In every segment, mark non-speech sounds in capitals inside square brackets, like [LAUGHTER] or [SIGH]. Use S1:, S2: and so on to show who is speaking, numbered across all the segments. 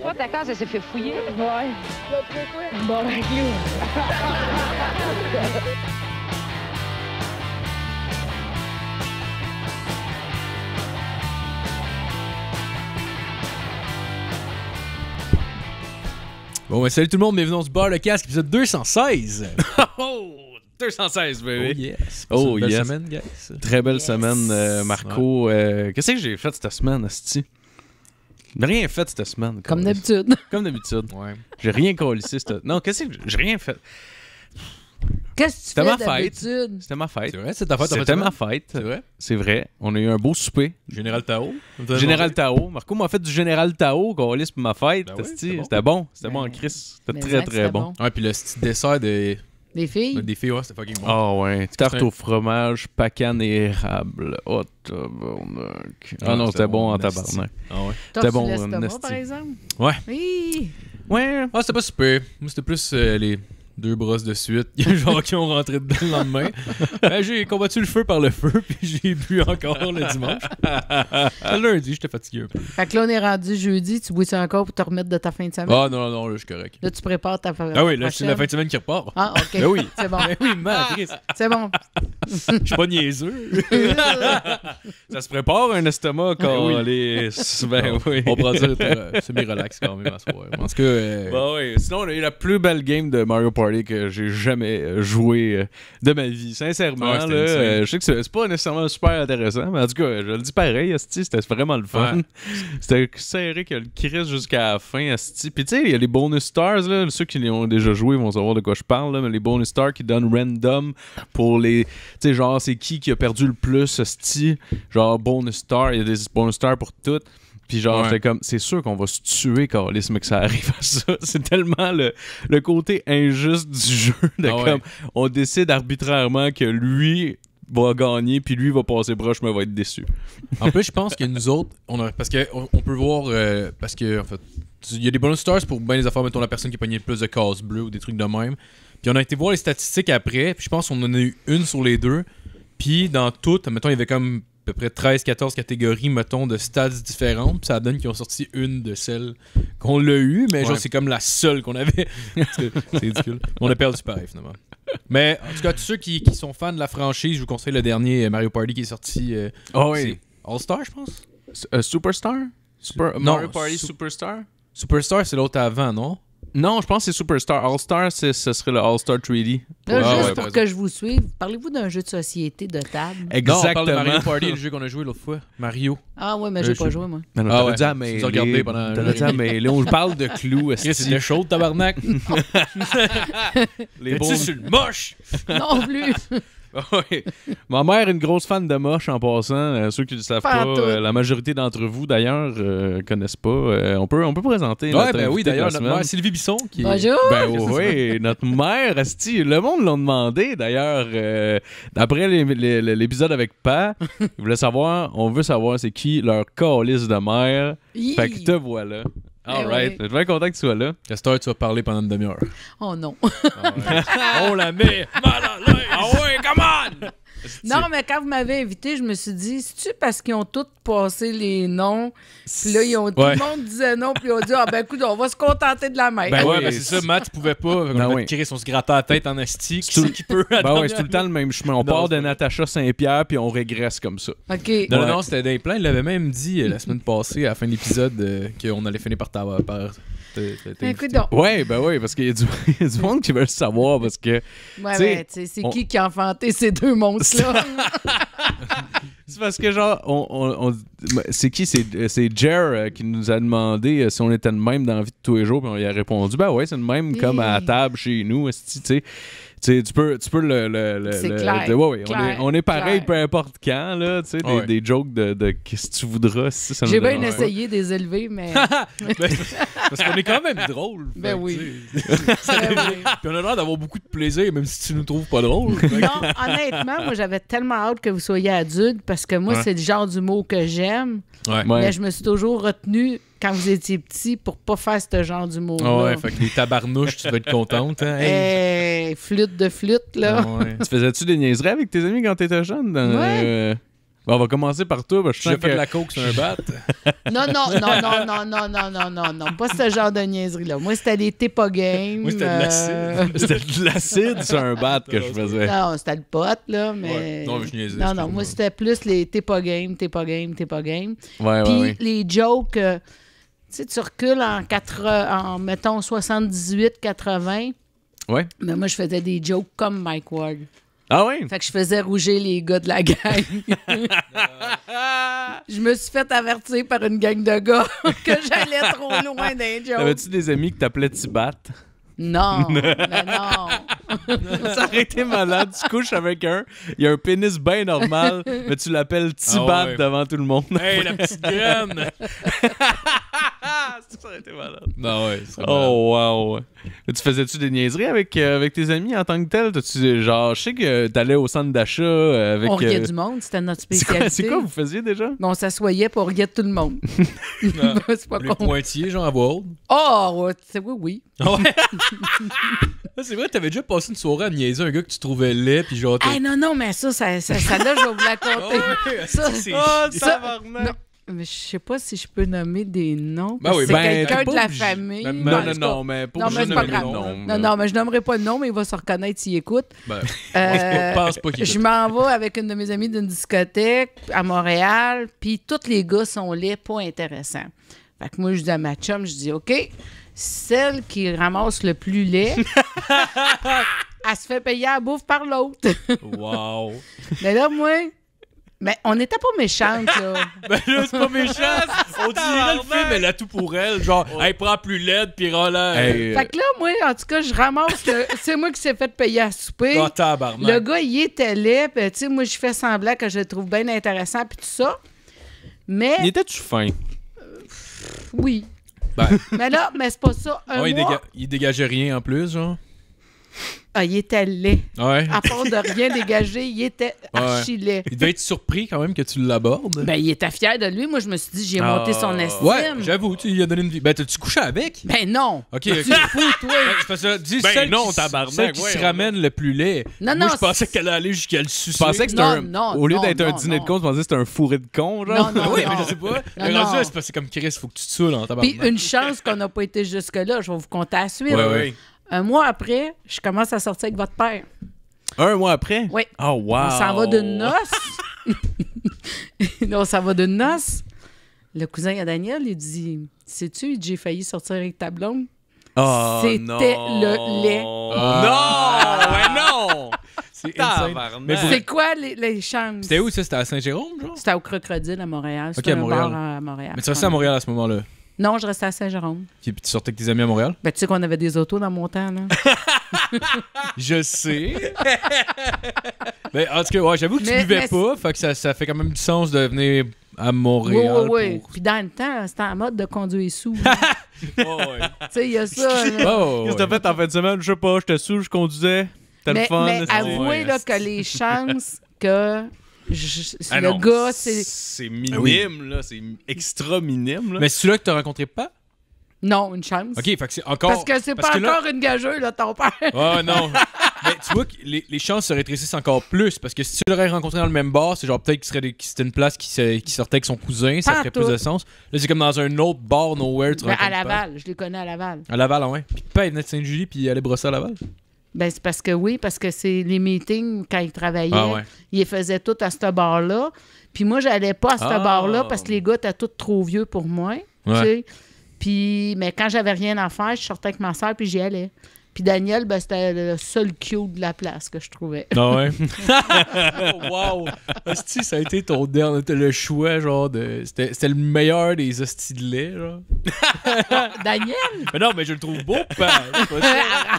S1: D'accord, ta case, s'est fait fouiller. Ouais. Bon, avec
S2: ben, lui.
S3: Bon, ben, salut tout le monde, bienvenue dans ce bar le casque, épisode 216. [LAUGHS] oh! 216, baby. Oh, yes. Oh, belle semaine, guys. Très belle semaine, euh, Marco. Euh, qu'est-ce que j'ai fait cette semaine, Asti? rien fait cette semaine. Comme d'habitude. [LAUGHS] Comme d'habitude. Ouais. J'ai rien collissé cette... Non, qu'est-ce que j'ai rien fait? Qu'est-ce que tu fais d'habitude? C'était ma fête. C'est vrai, c'était ta fête. C'était ma fête. C'est vrai? C'est vrai. On a eu un beau souper. Général Tao. Général Tao. Marco m'a fait du Général Tao, pour ma fête. Ben c'était bon. C'était bon, en Chris. C'était très, très bon. Ouais, puis le petit dessert de
S1: des filles? Des filles, ouais, c'était fucking bon. Ah ouais, tarte au
S3: fromage, pacane et érable. Oh, ah, ah, non, c'était bon, en tabarnak. Ah ouais. C'était bon, en par exemple? Ouais. Oui. Ouais. Ah, c'était pas super. Moi, c'était plus euh, les deux brosses de suite. [LAUGHS] genre qui ont rentré dedans le lendemain. [LAUGHS] Ben, j'ai combattu le feu par le feu, [LAUGHS] puis j'ai bu encore le dimanche. Le lundi, j'étais fatigué un peu.
S1: Fait que là, on est rendu jeudi, tu bois ça encore pour te remettre de ta fin de semaine. Ah non, non, là, je suis correct. Là, tu prépares ta fin de semaine. Ah oui, là, c'est la fin de semaine qui repart. Ah, ok. Ben oui.
S3: C'est bon. Ben oui, matrice. C'est bon. Je suis pas niaiseux. ça se prépare un estomac quand les. Ben, ben oui. On prend ça euh, semi-relax quand même à soir. En tout cas. Ben oui. Sinon, on a eu la plus belle game de Mario Party que j'ai jamais euh, joué euh, de ma vie. Sincèrement, euh, je sais que c'est pas nécessairement super intéressant, mais en tout cas, je le dis pareil, c'était vraiment le fun. [LAUGHS] C'était serré que le Chris jusqu'à la fin, Asti. Puis tu sais, il y a les bonus stars, là, ceux qui l'ont déjà joué vont savoir de quoi je parle, mais les bonus stars qui donnent random pour les. Tu sais, genre, c'est qui qui a perdu le plus, Asti. Genre, bonus star, il y a des bonus stars pour toutes. Puis genre, comme, c'est sûr qu'on va se tuer, quand mais que ça [LAUGHS] arrive à ça. C'est tellement le, côté injuste du [LAUGHS] jeu. De ah comme, on décide arbitrairement que lui va gagner, puis lui va passer proche, mais va être déçu. en plus, je pense que nous autres, on parce qu'on on peut voir, euh, parce que, il y a des bonus stars pour bien les affaires, mettons la personne qui a pogné le plus de cases bleues ou des trucs de même. Puis on a été voir les statistiques après, puis je pense qu'on en a eu une sur les deux. Puis dans toutes, mettons, il y avait comme peu près 13-14 catégories, mettons, de stades différentes. ça donne qu'ils ont sorti une de celles qu'on l'a eu, mais genre c'est comme la seule qu'on avait. [LAUGHS] c'est ridicule. On a perdu pareil finalement. Mais en tout cas, tous ceux qui, sont fans de la franchise, je vous conseille le dernier euh, Mario Party qui est sorti. oh oui. All-Star, je pense. Euh, Superstar? Super... Mario Party Superstar? Superstar, c'est l'autre avant, non? Non, je pense que c'est Superstar. All-Star, ce serait le All-Star 3D. juste pour que
S1: je vous suive, parlez-vous d'un jeu de société de table? Exactement.
S3: Non, on parle de Mario Party, le jeu qu'on a joué l'autre fois. Mario. Ah ouais, mais j'ai euh, pas joué, moi. Mais non, ah ouais. regardé pendant... dit mais là On parle de clous. [LAUGHS] C'était chaud, tabarnak. [LAUGHS]
S1: [LAUGHS]
S3: Les bons... sur le moche?
S2: Non plus. [LAUGHS] oui.
S3: Ma mère est une grosse fan de moche en passant. Euh, ceux qui ne le savent pas, euh, la majorité d'entre vous d'ailleurs ne euh, connaissent pas. on, peut, on peut présenter. Ouais, ben oui, d'ailleurs, notre mère Sylvie Bisson. Qui Bonjour! Ben oui, notre mère, Asti, le monde l'a demandé d'ailleurs. D'après l'épisode avec Pa, [LAUGHS] ils voulaient savoir, on veut savoir c'est qui leur calice de mère. Fait que te voilà. Eh All right. Je suis très content que tu sois là. que tu vas parler pendant une demi-heure.
S1: Oh non. Ah [LAUGHS] oh on la met mal à non, mais quand vous m'avez invité, je me suis dit, c'est-tu parce qu'ils ont tous passé les noms? Puis là, ils ont, tout le monde disait non, puis ils ont dit, ah ben écoute, on va se contenter de la mère. Ben ah ouais, mais c'est ça,
S3: Matt, tu pouvais pas. Ben on oui. se grattait la tête en astique C'est tout... qui peut. Ben ouais, c'est tout le temps le même chemin. On part de Natacha Saint-Pierre, puis on régresse comme ça.
S2: OK. Non, non,
S3: c'était des plans. Il l'avait même dit euh, la semaine passée, à la fin de l'épisode, euh, qu'on allait finir par, par Ouais, ben oui, parce qu'il [LAUGHS] y, a du monde qui veut le savoir parce que. Ben, c'est qui
S1: qui a enfanté ces deux monstres-là?
S3: [LAUGHS] c'est parce que, genre, on, c'est qui? C'est Jer euh, qui nous a demandé euh, si on était le même dans la vie de tous les jours, puis on lui a répondu, ben ouais, c'est le même comme à la table chez nous, tu sais tu peux, tu peux le. le, le, clair, ouais, on, est, pareil peu importe quand, là, tu sais, des, des, jokes de, de qu'est-ce que tu voudras si ça J'ai bien essayé
S1: de les élever, mais. [LAUGHS] Ben, parce qu'on est quand même drôle. Ben, [LAUGHS] ben oui. Puis on a l'air d'avoir
S3: beaucoup de plaisir, même si tu nous trouves pas drôle. [LAUGHS] non, honnêtement, moi,
S1: j'avais tellement hâte que vous soyez adulte parce que moi, c'est le genre d'humour que j'aime. Mais je me suis toujours retenu quand vous étiez petit pour pas faire ce genre d'humour. là ah ouais, fait
S3: que les tabarnouches, tu vas être contente. Hein?
S1: Eh, flûte de flûte, là. Ah tu
S3: faisais-tu des niaiseries avec tes amis quand t'étais jeune? ouais. Euh, on va commencer par toi. je sens que... fait de la coke sur un bat. [LAUGHS] non, non, non, non,
S1: non, non, non, non, non, non. Pas ce genre de niaiserie-là. Moi, c'était des Tepa Games. Moi, c'était de l'acide. Euh,
S3: c'était de l'acide sur un bat que je faisais.
S1: Non, c'était le pot, là, mais...
S3: Non, je niaisais. Non, non,
S1: moi, c'était plus les Tepa Games, Tepa Games, Tepa Games. Ouais, Puis les jokes... Euh, tu sais, tu recules en, quatre, en mettons, 78, 80. Ouais. Mais ben, moi, je faisais des jokes comme Mike Ward. Ah oui? Fait que je faisais rouger les gars de la gang. [LAUGHS] je me suis fait avertir par une gang de gars [LAUGHS] que j'allais trop loin
S3: d'un joke. T'avais-tu des amis que t'appelais Tibat?
S1: Non, [LAUGHS] mais
S3: non. [LAUGHS] ça aurait été malade. Tu couches avec un, il y a un pénis bien normal, mais tu l'appelles ah Tibat devant tout le monde. Hey, la petite [LAUGHS] graine!
S2: ça aurait été malade. Non, bah ouais,
S3: Oh, wow. Tu faisais-tu des niaiseries avec, euh, avec tes amis en tant que tel? -tu, genre, je sais que t'allais au centre d'achat euh, avec... On riait euh, du
S1: monde, c'était notre spécialité. C'est quoi, vous faisiez déjà? on s'assoyait pour on tout le monde. Ah. C'est pas Les
S3: pointillés, genre, à voix haute?
S1: Oh, oui, oui.
S3: Ah ouais. Ah, c'est vrai, t'avais déjà passé une soirée à niaiser un gars que tu trouvais laid, puis genre. Ah
S1: non, non, mais ça, ça, ça, là, je vais vous la [LAUGHS] ah compter. ça, c'est. ça, non, mais je sais pas si je peux nommer des noms. Ben c'est ben, quelqu'un de la famille. Ben, non, non, non, mais pour non, pas de Nom, non, non, mais je nommerai pas de nom, mais il va se reconnaître s'il écoute. Ben, euh, pense [LAUGHS] pas qu'il Je m'en vais avec une de mes amies d'une discothèque à Montréal, puis tous les gars sont laids, pas intéressants. Fait que moi, je dis à ma chum, je dis, OK, celle qui ramasse le plus lait, [LAUGHS] elle se fait payer à bouffe par l'autre. wow. Mais là, moi, on n'était pas méchante, là. [LAUGHS]
S3: ben là, c'est pas méchant. [LAUGHS] on dirait le film, elle a tout pour elle. Genre, elle prend plus lait, puis là. Euh. Euh. fait que
S1: là, moi, en tout cas, je ramasse. c'est moi qui s'est fait payer à souper. Oh, le gars, il était laid. tu sais, moi, je fais semblant que je le trouve bien intéressant, puis tout ça. Mais. Il était-tu
S3: fin? Euh,
S1: oui mais là, mais c'est pas ça. Un ah mois... il,
S3: il, dégageait rien en plus, genre.
S1: Ah, il était laid.
S3: Ouais. À part
S1: de rien [LAUGHS] dégager, il était archi laid. Il devait
S3: être surpris quand même que tu l'abordes.
S1: Ben, il était fier de lui. Moi, je me suis dit, j'ai monté son ah. estime. Ouais,
S3: j'avoue, tu lui as donné une vie. Ben, t'as-tu
S1: couché avec? Ben, non. OK, Tu okay.
S3: fous, toi. Parce que, dis, ben, non, tabarnak. C'est qui ramène le plus laid. Non, non. Moi, je pensais qu'elle allait jusqu'à le sucer. pensais que c'était un. au lieu d'être un dîner de con, je pensais que c'était un fourré de con, genre. Non, non. [LAUGHS] Oui, mais je sais pas. c'est comme Chris, faut que tu te saoules en tabarnak. Puis une
S1: chance qu'on n'a pas été jusque-là. Je vais vous compter à suivre. Un mois après, je commence à sortir avec votre père.
S3: Un mois après?
S1: Oui. Oh, wow! On s'en va de noces. [LAUGHS] on s'en va de noces. Le cousin à Daniel, il dit Sais-tu, j'ai failli sortir avec ta blonde. Oh, C'était le lait. Ah! Non! ouais, non! C'est quoi les, les chambres?
S3: C'était où ça? C'était à Saint-Jérôme?
S1: genre? C'était au Crocodile à Montréal. C'était à Montréal. Mais tu restais à
S3: Montréal à ce moment-là?
S1: Non, je restais à Saint-Jérôme.
S3: Puis tu sortais avec tes amis à Montréal?
S1: Ben, tu sais qu'on avait des autos dans mon temps, là.
S3: [LAUGHS] je sais. [LAUGHS] mais en tout cas, ouais, j'avoue que tu ne buvais pas, fait que ça, fait quand même du sens de venir à Montréal. Oui, oui,
S1: oui. Puis dans le temps, c'était en mode de conduire sous. [LAUGHS] Tu sais, il y a ça. Qu'est-ce que
S3: t'as fait en fin de semaine? Je sais pas, j'étais sous, je conduisais. T'as le fun. Mais avouez là,
S1: que les chances que ah le gars, c'est. C'est
S3: ah minime, là. C'est extra minime, là. Mais celui-là que t'as rencontré pas?
S1: Non, une chance. OK,
S3: fait que c'est encore. Parce que c'est pas encore
S1: une gageuse, là, ton père. Oh [LAUGHS] non.
S3: Mais tu vois que les, chances se rétrécissent encore plus parce que si tu l'aurais rencontré dans le même bar, c'est genre peut-être que c'était une place qui, sortait avec son cousin, ça ferait plus de sens. Là, c'est comme dans un autre bar nowhere. Tu à Laval,
S1: je les connais à Laval.
S3: À Laval, ouais. Puis pas, il de Saint-Julie, puis aller allait brosser à Laval.
S1: Ben, c'est parce que oui, parce que c'est les meetings, quand ils travaillaient, ah, ils faisaient tout à ce bar-là. Puis moi, j'allais pas à ce ah. bar-là parce que les gars étaient tous trop vieux pour moi. Puis, mais quand j'avais rien à faire, je sortais avec ma soeur puis j'y allais. Puis Daniel, ben, c'était le seul cute de la place que je trouvais. Ah ouais? [LAUGHS]
S3: Oh, wow! Hostie, ça a été ton dernier. Le choix, genre, de. C'était le meilleur des hosties de lait, genre.
S1: [LAUGHS] Daniel?
S3: Mais non, mais je le trouve beau, pas. Hein,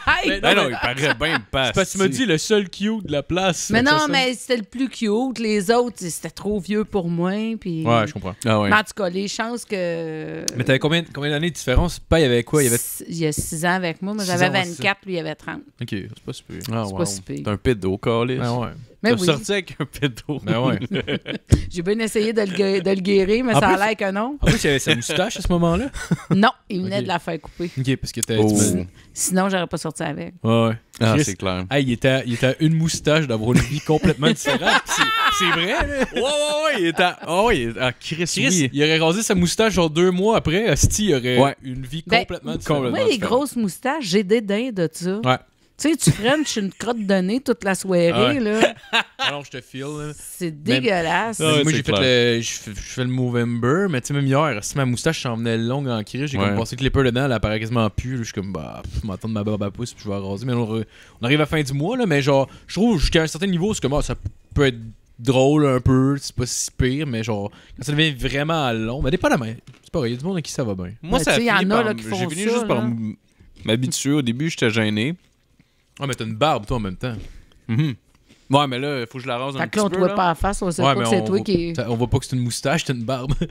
S3: Arrête! Mais non, ben il paraît bien pas. tu me dis le seul cute de la place. Mais non, mais
S1: c'était le plus cute. Les autres, c'était trop vieux pour moi. Puis... Ouais, je comprends. Ah mais en tout cas, les chances que. Mais t'avais
S3: combien, combien d'années de différence? Pas, il y avait quoi? Il y avait.
S1: a 6 ans avec moi, mais j'avais 24. 24, lui, il avait 30.
S3: Ok, c'est pas super. Si ah, c'est pas si pire. T'es ah, un pit d'eau, Ah, ouais. T'as ben oui. sorti avec un pédo. Mais ben ouais.
S1: [LAUGHS] J'ai bien essayé de le, guérir, mais ça a l'air que non. En plus, il avait sa moustache à ce moment-là. [LAUGHS] non, il venait de la faire couper.
S3: OK, parce que oh.
S1: Sinon, j'aurais pas sorti avec.
S3: Ouais, Ah, c'est clair. ah il, était il était une moustache d'avoir une vie complètement différente.
S1: c'est vrai, là. Ouais, ouais, ouais. Il
S3: était à, oh, il était à ah, Chris, Il aurait rasé sa moustache genre deux mois après. Asti, il aurait une
S1: vie ben, complètement différente. Moi, les grosses moustaches, j'ai des dents de ça. Ouais. Tu sais, tu French une crotte de nez toute la soirée, là. [LAUGHS]
S3: Alors, je te file. C'est dégueulasse. Ah moi, j'ai fait le... Je fais le Movember, mais tu sais, même hier, si ma moustache s'en venait longue en cri, j'ai commencé comme passé le clipper dedans, elle apparaît quasiment plus. Je suis comme, bah, m'attendre à ma barbe à pouce, puis je vais raser. Mais on, arrive à la fin du mois, là, mais genre, je trouve jusqu'à un certain niveau, c'est que, ah, ça peut être drôle un peu, c'est pas si pire, mais genre, quand ça devient vraiment long, mais n'est pas la main. C'est pas vrai, il y a du monde à qui ça va bien. Moi, ben, ça a y là, juste par m'habituer. Au début, j'étais gêné. Ah, mais t'as une barbe, toi, en même temps. Mhm. Ouais, mais là, faut que je la rase un petit peu. Fait que là, on te voit pas en face, on sait pas que c'est toi qui. On voit pas que c'est une moustache, t'as une barbe. [LAUGHS]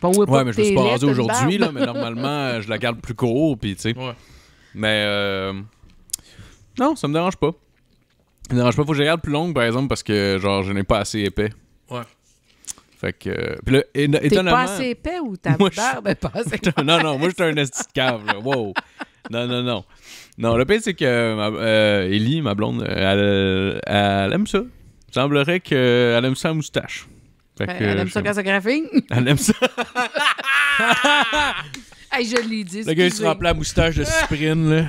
S3: Pas ouais, mais je me suis pas rasé aujourd'hui, là, mais normalement, euh, je la garde plus court, puis tu sais. Ouais. Mais. Euh... Non, ça me dérange pas. Ça me dérange pas. Faut que je la garde plus longue, par exemple, parce que, genre, je n'ai pas assez épais. Ouais. Fait que. Euh, puis là, étonnamment. T'es pas assez épais ou [LAUGHS] ta barbe est pas assez [LAUGHS] Non, non, moi, j'étais un esti de cave, là. Wow. Non, non, non. Non, le pire, c'est que euh, Ellie, ma blonde, elle, aime ça. Il semblerait qu'elle aime ça à moustache. elle aime ça quand ça graphique. Elle aime ça.
S1: [LAUGHS] hey, je l'ai dit. Le gars, il se remplace
S3: la moustache de Sprint, là.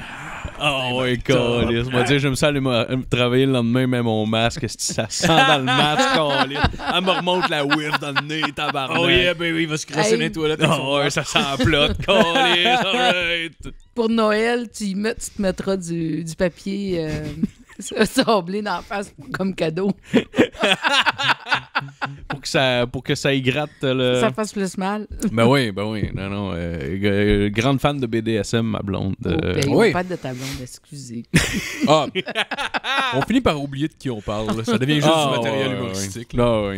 S3: Oh, ouais, Je vais dire, j'aime ça aller euh, travailler le lendemain, mais mon masque, ça sent dans le masque, colis. [LAUGHS] Elle me remonte la whiff dans le nez, tabarnak. Oh, yeah, baby, il va se crasser dans les toilettes. Oh, [LAUGHS] ça sent la plot, colis. All right
S1: pour Noël, tu, y tu te mettras du, papier. Euh, [LAUGHS] Ça [LAUGHS] sablé dans la face comme cadeau. [LAUGHS] pour, que
S3: ça, pour que ça y gratte le... Ça fasse
S1: plus mal. ben oui,
S3: ben oui. Non, non. Euh, euh, grande fan de BDSM, ma blonde. Oh, euh... ben, Pas
S1: de ta blonde, excusez. [LAUGHS] ah. on finit par
S3: oublier de qui on parle. Ça devient juste du ah, matériel humoristique. Ah,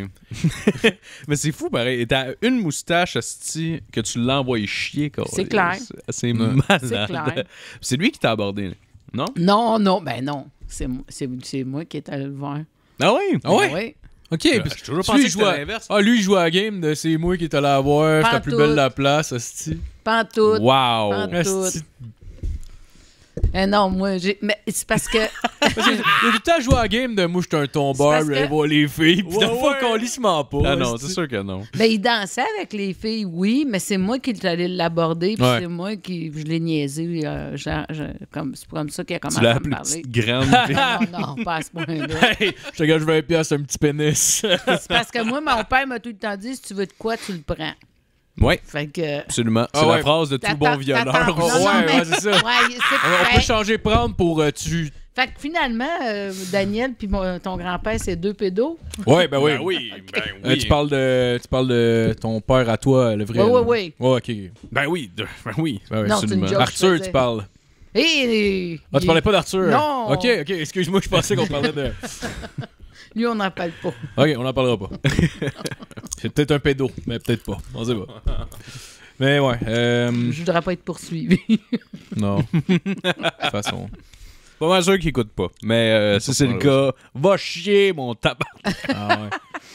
S3: Mais c'est fou, pareil. T'as une moustache, Sti que tu l'envoies chier. C'est clair. C'est malade. C'est lui qui t'a abordé. Non?
S1: Non, non, ben non. C'est moi qui est allé le voir.
S3: Ah oui? Ah, ah oui.
S1: Ok, Je parce toujours pensé que l'inverse.
S3: Ah, lui, il jouait à la game de c'est moi qui est allé la voir, la plus belle de la place, hostie.
S1: Pantoute. Wow. Pantoute. Euh, non, moi, j'ai. Mais c'est parce que. J'ai
S3: tout le temps joué à la game de moi, je un tombeur, puis les filles, pis de fois qu'on lit, pas. Ah non, c'est sûr que non.
S1: Mais ben, il dansait avec les filles, oui, mais c'est moi qui allais l'aborder, puis c'est moi qui. Je l'ai niaisé. Euh, comme- C'est comme ça qu'il a commencé à me parler. petite grande. Non, non, pas à ce point-là. [LAUGHS]
S3: je te gâche 20 piastres, un petit pénis. C'est parce
S1: que moi, mon père m'a tout le temps dit si tu veux de quoi, tu le prends. Oui. Fait que... Euh,
S3: absolument. Ah c'est la phrase de tout bon violeur. ouais, ouais c'est ça. on peut changer prendre pour euh, tu.
S1: Fait que finalement, euh, Daniel puis ton grand-père, c'est deux pédos. Ouais, ben oui. ben oui, ben
S2: oui. tu,
S3: parles de, tu parles de ton père à toi, le vrai. Ben oui, oui, oui. Ouais, Ben oui, ben oui. absolument. Arthur, tu parles.
S1: Ah, tu parlais pas d'Arthur? Non! Ok,
S3: ok, excuse-moi, je pensais qu'on parlait de.
S1: [LAUGHS] Lui, on n'en parle pas. Ok, on n'en parlera pas.
S3: [LAUGHS] C'est peut-être un pédo, mais peut-être pas. On sait pas. Mais ouais. Euh... Je voudrais
S1: pas être poursuivi. [LAUGHS] non. De toute façon.
S3: Pas mal sûr qui écoutent pas. Mais euh, si c'est le cas, va chier mon tabac. Ah ouais.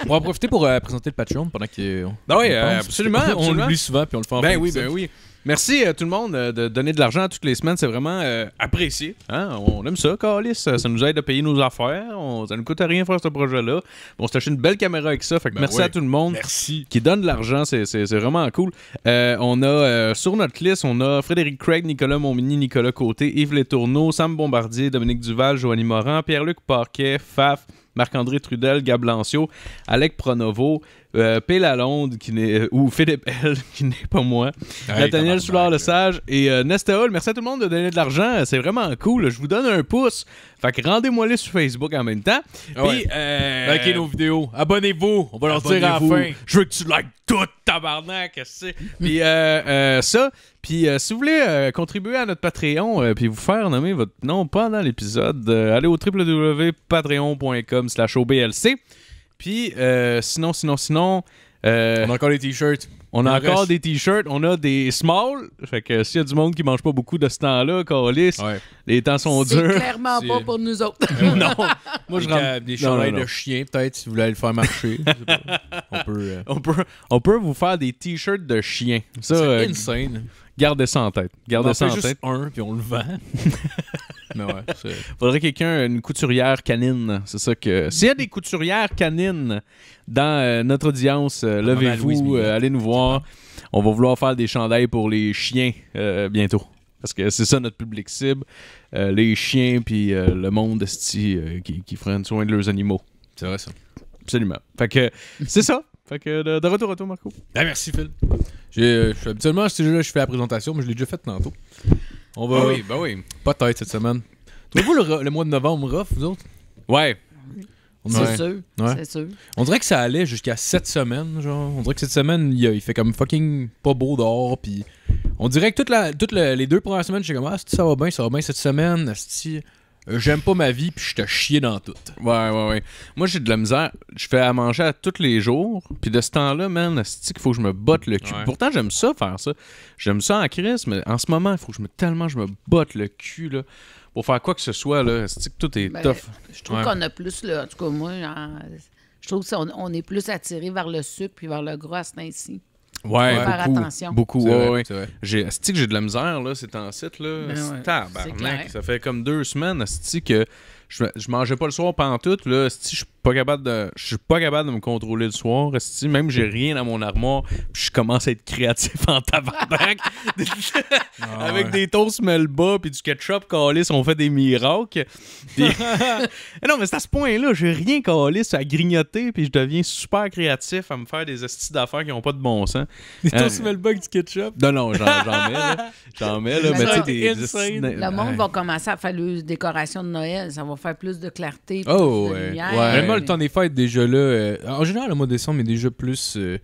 S3: On va profiter pour euh, présenter le Patreon pendant qu'il Ah ben oui, euh, absolument, On le lit souvent puis on le fait en ben oui, ben oui. Merci à euh, tout le monde euh, de donner de l'argent toutes les semaines. C'est vraiment euh, apprécié. Hein? On aime ça, Carlis. Ça nous aide à payer nos affaires. ça ne coûte rien faire ce projet-là. On s'est acheté une belle caméra avec ça. Ben merci à tout le monde qui donne de l'argent. C'est vraiment cool. on a sur notre liste, on a Frédéric Craig, Nicolas Montmini, Nicolas Côté, Yves Letourneau, Sam Bombardier, Dominique Duval, Joanie Morin, Pierre-Luc Parquet, Faf. Marc-André Trudel, Gablancio, Alec Pronovo, euh, P. Lalonde, qui n'est, euh, ou Philippe L, [LAUGHS] qui n'est pas moi, Nathaniel soulard sage et euh, Merci à tout le monde de donner de l'argent. C'est vraiment cool. Je vous donne un pouce. Fait que rendez-moi les sur Facebook en même temps. Ah puis, euh, likez nos vidéos. Abonnez-vous. On va leur dire à la fin. Je veux que tu likes tout, tabarnak. Puis ça. Puis si vous voulez contribuer à notre Patreon, puis vous faire nommer votre nom pendant l'épisode, allez au www.patreon.com slash OBLC. Puis euh, sinon, sinon, sinon. Euh, on a encore des t-shirts. On a encore des t-shirts, on a des small. Fait que s'il y a du monde qui mange pas beaucoup de ce temps-là, Carlis, les temps sont durs. clairement pas
S1: pour nous autres.
S2: [LAUGHS] non. Moi, je rentre... Des chandails de
S3: chien, peut-être, si vous voulez le faire marcher. on, peut, euh, [LAUGHS] on, peut, on, peut, vous faire des t-shirts de chien. Ça, C'est une insane. Gardez ça en tête. Gardez ça en, tête. un, puis on le vend. [LAUGHS] Mais Faudrait quelqu'un, une couturière canine. C'est ça que. S'il y a des couturières canines dans euh, notre audience, euh, levez-vous, euh, allez nous voir. On va vouloir faire des chandails pour les chiens bientôt. Parce que c'est ça notre public cible. les chiens, puis le monde qui, qui prennent soin de leurs animaux. C'est vrai, ça. Absolument. Fait que c'est ça. Fait que de, retour à toi, Marco. Ben, merci, Phil. habituellement, je fais la présentation, mais je l'ai déjà fait tantôt. On va. Ah oui, bah oui. Peut-être cette semaine. Trouvez-vous le, le, mois de novembre rough, vous autres? Ouais. C'est sûr. C'est sûr. On dirait que ça allait jusqu'à cette semaine, genre. On dirait que cette semaine, il, fait comme fucking pas beau dehors, puis on dirait que toutes les deux premières semaines, je suis comme, ah, ça va bien, ça va bien cette semaine, si euh, j'aime pas ma vie puis je te chier dans tout. Ouais, ouais, ouais. Moi, j'ai de la misère. Je fais à manger à tous les jours. Puis de ce temps-là, man, il faut que je me botte le cul. Pourtant, j'aime ça faire ça. J'aime ça en crise, mais en ce moment, il faut que je me tellement je me botte le cul là, pour faire quoi que ce soit. Là. que tout est ben, tough.
S1: Je trouve qu'on a plus, là, en tout cas, moi, je trouve qu'on on est plus attiré vers le sucre puis vers le gras à
S3: Ouais, beaucoup, Beaucoup, ouais, ouais. J'ai, que j'ai de la misère, là, c'est en site, là. Ben Tabarnak. Ça fait comme deux semaines, c'est que je, mangeais pas le soir pendant tout. Là, si je suis pas capable de. Je suis pas capable de me contrôler le soir. Si même j'ai rien dans mon armoire, je commence à être créatif en tabarnak. [LAUGHS] Avec ah des toasts melba puis du ketchup calis on fait des miracles. [LAUGHS] non, mais c'est à ce point-là, j'ai rien calis à grignoter, puis je deviens super créatif à me faire des astuces d'affaires qui n'ont pas de bon sens. Des toasts euh... et du ketchup? Non, non, j'en mets. J'en mets, Le monde va
S1: commencer à faire les décorations de Noël faire plus de clarté, plus oh, de ouais. lumière.
S3: Ouais. le temps des fêtes, déjà là, euh, en général, le mois de décembre est déjà plus, euh,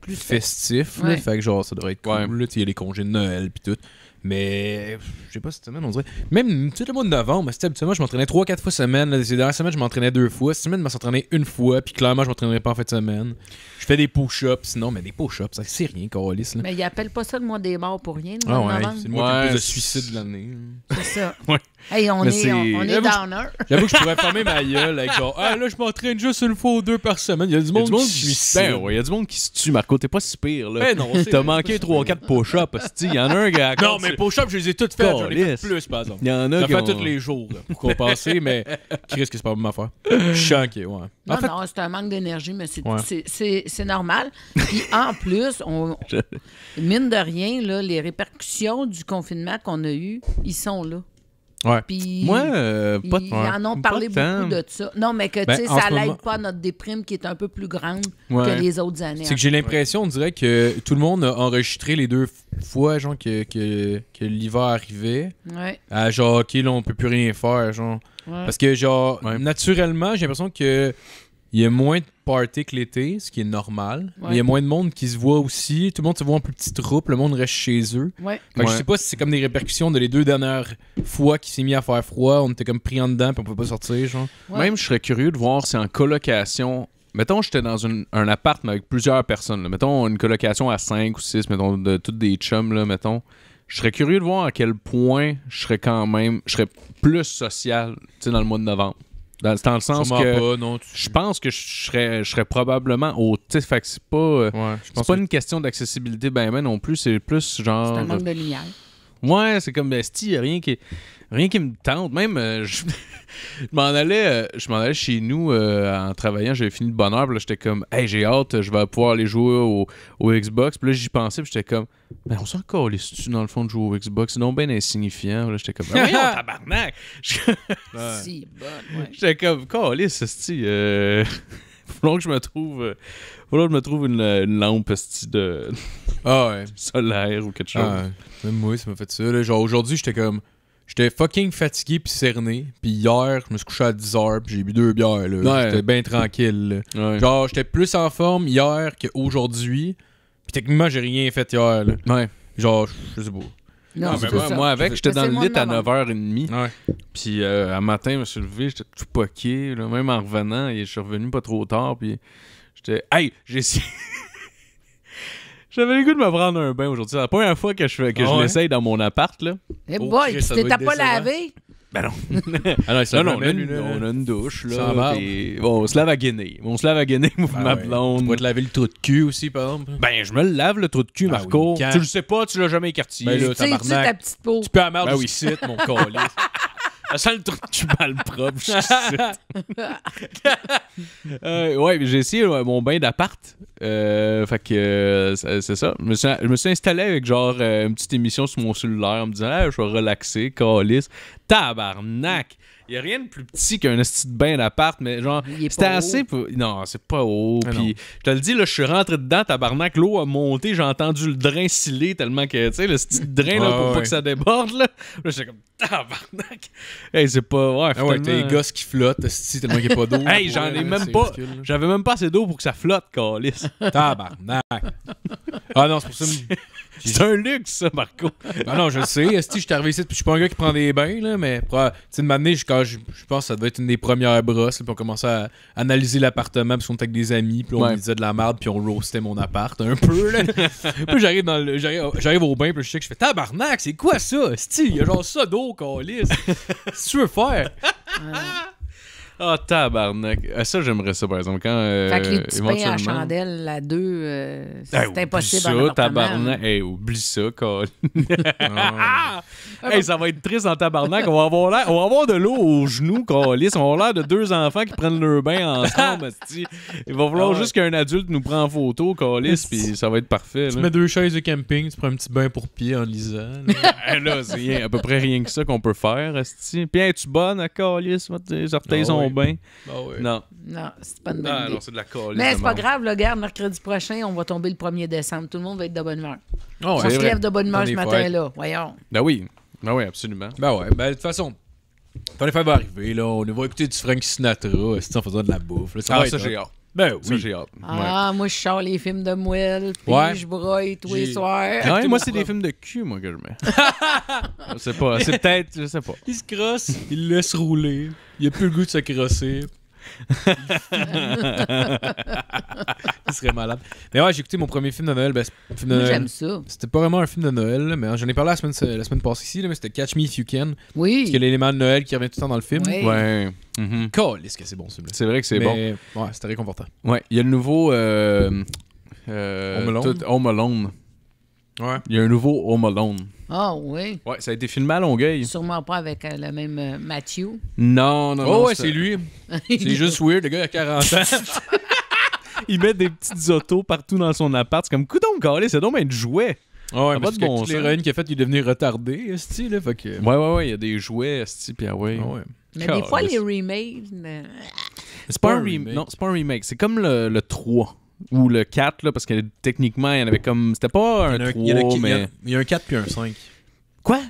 S3: plus festif. fait que genre, ça devrait être cool. Il y a les congés de Noël puis tout. Mais je sais pas cette semaine, on dirait. Même tout le mois de novembre, c'était habituellement, je m'entraînais 3-4 fois semaine. Là, ces dernières semaines, je m'entraînais deux fois. Cette semaine, je m'entraînais une fois. Puis clairement, je m'entraînerai pas en fin de semaine. Je fais des push-ups, sinon, mais des push-ups, c'est rien, Coralis. Mais
S1: ils appelle pas ça le mois des morts pour rien. ah ouais, c'est le mois de
S3: suicide de l'année. C'est ça.
S1: [LAUGHS] ouais. Hey, on est, on, est downer. J'avoue que je pourrais
S3: fermer ma gueule avec genre, ah là, je m'entraîne juste une fois ou deux par semaine. Il y a du monde, qui se suicide. Ben, ouais, il y a du monde qui se tue, Marco. T'es pas si pire, là. Ben non, T'as manqué 3-4 push-ups. Il y en a un gars. Non, mais push-ups, je les ai toutes faites. J'en ai plus, par exemple. Il y en a qui. tous les jours pour compenser, [LAUGHS] mais qui risque que c'est pas ma faire. Je suis ouais. Non, non,
S1: c'est un manque d'énergie, mais c'est c'est normal. Puis en plus,
S3: [LAUGHS]
S1: mine de rien, les répercussions du confinement qu'on a eu, ils sont là.
S3: Ouais. Puis, Moi, euh, ils en
S1: ont parlé beaucoup de ça. Non, mais que tu ben, sais, ça n'aide pas notre déprime qui est un peu plus grande que les autres années. C'est que j'ai l'impression,
S3: on dirait que tout le monde a enregistré les deux fois genre, que, que, l'hiver arrivait. Ouais. À genre, OK, là, on peut plus rien faire. Parce que, genre, naturellement, j'ai l'impression que il y a moins de party que l'été, ce qui est normal. il y a moins de monde qui se voit aussi. Tout le monde se voit en plus petite troupe. Le monde reste chez eux. Ouais. ne je sais pas si c'est comme des répercussions de les deux dernières fois qu'il s'est mis à faire froid. On était comme pris en dedans et on pouvait pas sortir. Même, je serais curieux de voir si en colocation mettons j'étais dans un appartement avec plusieurs personnes, mettons une colocation à 5 ou 6, mettons de, de toutes des chums là, mettons. Je serais curieux de voir à quel point je serais quand même je plus social, dans le mois de novembre dans le sens que pas, non, je pense que je serais, je serais probablement au Fait c'est pas, euh, c'est pas une question d'accessibilité ben, non plus, c'est plus genre. C'est un manque de lumière. Ouais, c'est comme ben, a rien qui rien qui me tente. Même, euh, [LAUGHS] je, m'en allais, euh, allais chez nous euh, en travaillant. J'avais fini de bonne heure. Puis là, j'étais comme, hey, j'ai hâte, je vais pouvoir aller jouer au, Xbox. Puis là, j'y pensais. Puis j'étais comme, mais ben, on s'en les tu dans le fond de jouer au Xbox. C'est non bien insignifiant. Là, j'étais comme, ah, [LAUGHS] tabarnak. [LAUGHS] Si, bonne, ouais. J'étais comme, calisse, cest faut que je me trouve. Euh, faut que je me trouve une, lampe de ah, ouais. [LAUGHS] solaire ou quelque ah, chose. Même moi, ça m'a fait ça. Genre aujourd'hui, j'étais comme. J'étais fucking fatigué puis cerné. Puis hier, je me suis couché à 10h puis j'ai bu deux bières. J'étais bien tranquille. Genre, j'étais plus en forme hier qu'aujourd'hui. Puis techniquement, j'ai rien fait hier. Genre, je sais pas. Non, moi, avec, j'étais dans le lit à 9h30. Ouais. Puis euh, matin, je me suis levé, j'étais tout poqué. Là, même en revenant, et je suis revenu pas trop tard. Puis j'étais. Hey, j'ai [LAUGHS] J'avais le goût de me prendre un bain aujourd'hui. C'est la première fois que je, que ah je l'essaye dans mon appart. Là.
S1: Eh boy, oh, tu t'es pas lavé?
S3: Ben [LAUGHS] ah non. non, on a, une, on une douche. Là, bon, on se lave à Guinée. On se lave à Guinée, [LAUGHS] ah ma blonde. Tu va te laver le trou de cul aussi, par exemple. Hein? Ben, je me lave, le trou de cul, ah Marco. tu le sais pas, tu l'as jamais écartillé. Ben, là, tu ta
S1: petite peau. Tu peux amarrer ben, oui. site, mon colis.
S2: [LAUGHS]
S3: Ça [LAUGHS] sent truc mal propre,
S2: [LAUGHS]
S3: euh, j'ai essayé mon bain d'appart. Euh, fait que euh, c'est ça. Je me, suis, installé avec genre une petite émission sur mon cellulaire en me disant je vais relaxer, calice. Tabarnak! Il n'y a rien de plus petit qu'un petit bain d'appart, mais genre, c'était assez. Pour... Non, c'est pas haut. Ah puis, je te le dis, là, je suis rentré dedans, tabarnak, l'eau a monté, j'ai entendu le drain sciller tellement que, tu sais, le petit drain, là, ah pour pas que ça déborde, là. Là, j'étais comme, tabarnak. Hey, c'est pas. Ouais, ah ouais, t'as les gosses qui flottent, tellement qu'il n'y a pas d'eau. hey, j'en ai même pas. J'avais même pas assez d'eau pour que ça flotte, Calis. tabarnak. ah non, c'est pour ça. C'est un luxe, ça, Marco. Non non, je le sais. Esti, je suis arrivé ici, puis je suis pas un gars qui prend des bains, là, mais tu sais, de m'amener, je, quand je, pense que ça devait être une des premières brosses, là, puis on commençait à analyser l'appartement, puis on était avec des amis, puis on me disait de la merde, puis on roastait mon appart un peu, là. [LAUGHS] puis j'arrive dans le, j'arrive, au bain, puis je sais que je fais tabarnak, c'est quoi ça? il y a genre ça d'eau, qu'on lisse. Qu'est-ce que tu veux faire? [LAUGHS] Ah, oh, tabarnak. Euh, ça, j'aimerais ça, par exemple. Quand, euh, fait que les petits pains à la
S1: chandelle à deux, euh, c'est impossible. Ça, tabarnak. Hein.
S3: Hey, oublie ça, Colin.
S1: ah!
S3: [LAUGHS] ça va être triste en tabarnak. On va avoir, on va avoir de l'eau aux genoux, Colin. On va avoir l'air de deux enfants qui prennent leur bain ensemble. Il va falloir ah juste qu'un adulte nous prenne en photo, Colin, [LAUGHS] puis ça va être parfait. Tu mets deux chaises de camping, tu prends un petit bain pour pied en lisant. Là, [LAUGHS] eh, c'est à peu près rien que ça qu'on peut faire. Puis, es-tu bonne à Colin? ben Non.
S1: Non, c'est pas une bonne ah, idée. Non, c'est de la colle. Mais c'est pas grave, le gars mercredi prochain, on va tomber le 1er décembre. Tout le monde va être de bonne humeur. Oh, ah on se lève de bonne humeur ce matin-là. Voyons.
S3: Ben oui. Ben oui, absolument. Ben ouais. Ben de toute façon. Ton effet va arriver, là. On va écouter du Frank Sinatra, en faire de la bouffe. Ça ah, va ça, j'ai hâte. Ben oui. j'ai hâte. Ah,
S1: moi, je sors les films de moelle puis je broye tous les soirs. moi, c'est des
S3: films de cul, moi, que je mets.
S1: [LAUGHS] je sais pas. C'est peut-être, je sais pas. Il se crosse,
S3: il laisse rouler. Il a plus le goût de se crosser. Il serait malade. Mais ouais, j'ai écouté mon premier film de Noël. Ben, J'aime ça. C'était pas vraiment un film de Noël, mais j'en ai parlé la semaine, la semaine passée ici, mais c'était Catch Me If You Can. Oui. Parce y a l'élément de Noël qui revient tout le temps dans le film. Ouais. est-ce mm-hmm. mhm. que c'est bon celui-là C'est vrai que c'est bon. Ouais, c'était réconfortant. Ouais, il y a le nouveau. Euh, euh, Home Alone. Home Alone. Il y a un nouveau Home Alone.
S1: Ah oui.
S3: Ouais, ça a été filmé à Longueuil.
S1: Sûrement pas avec euh, le même euh, Matthew.
S3: Non, non, non. Oh, ouais, c'est lui. [LAUGHS] c'est juste weird, le gars a 40 ans. [LAUGHS] il met des petites autos partout dans son appart. C'est comme, coudon, calé, c'est donc un ben jouet. Oh, ah ouais, parce de que l'héroïne qui a fait, il est devenu retardé, esti, là, fait que... Ouais, ouais, ouais, il y a des jouets, puis ah, ah ouais. Mais des fois, les
S1: remakes... Euh, c'est pas, un remake,
S3: non, c'est pas un remake, c'est comme le, le 3. Ou le 4, là, parce que techniquement, il y en avait comme. C'était pas un 3, il y a, mais. Il y, a, un 4 puis un 5. Quoi?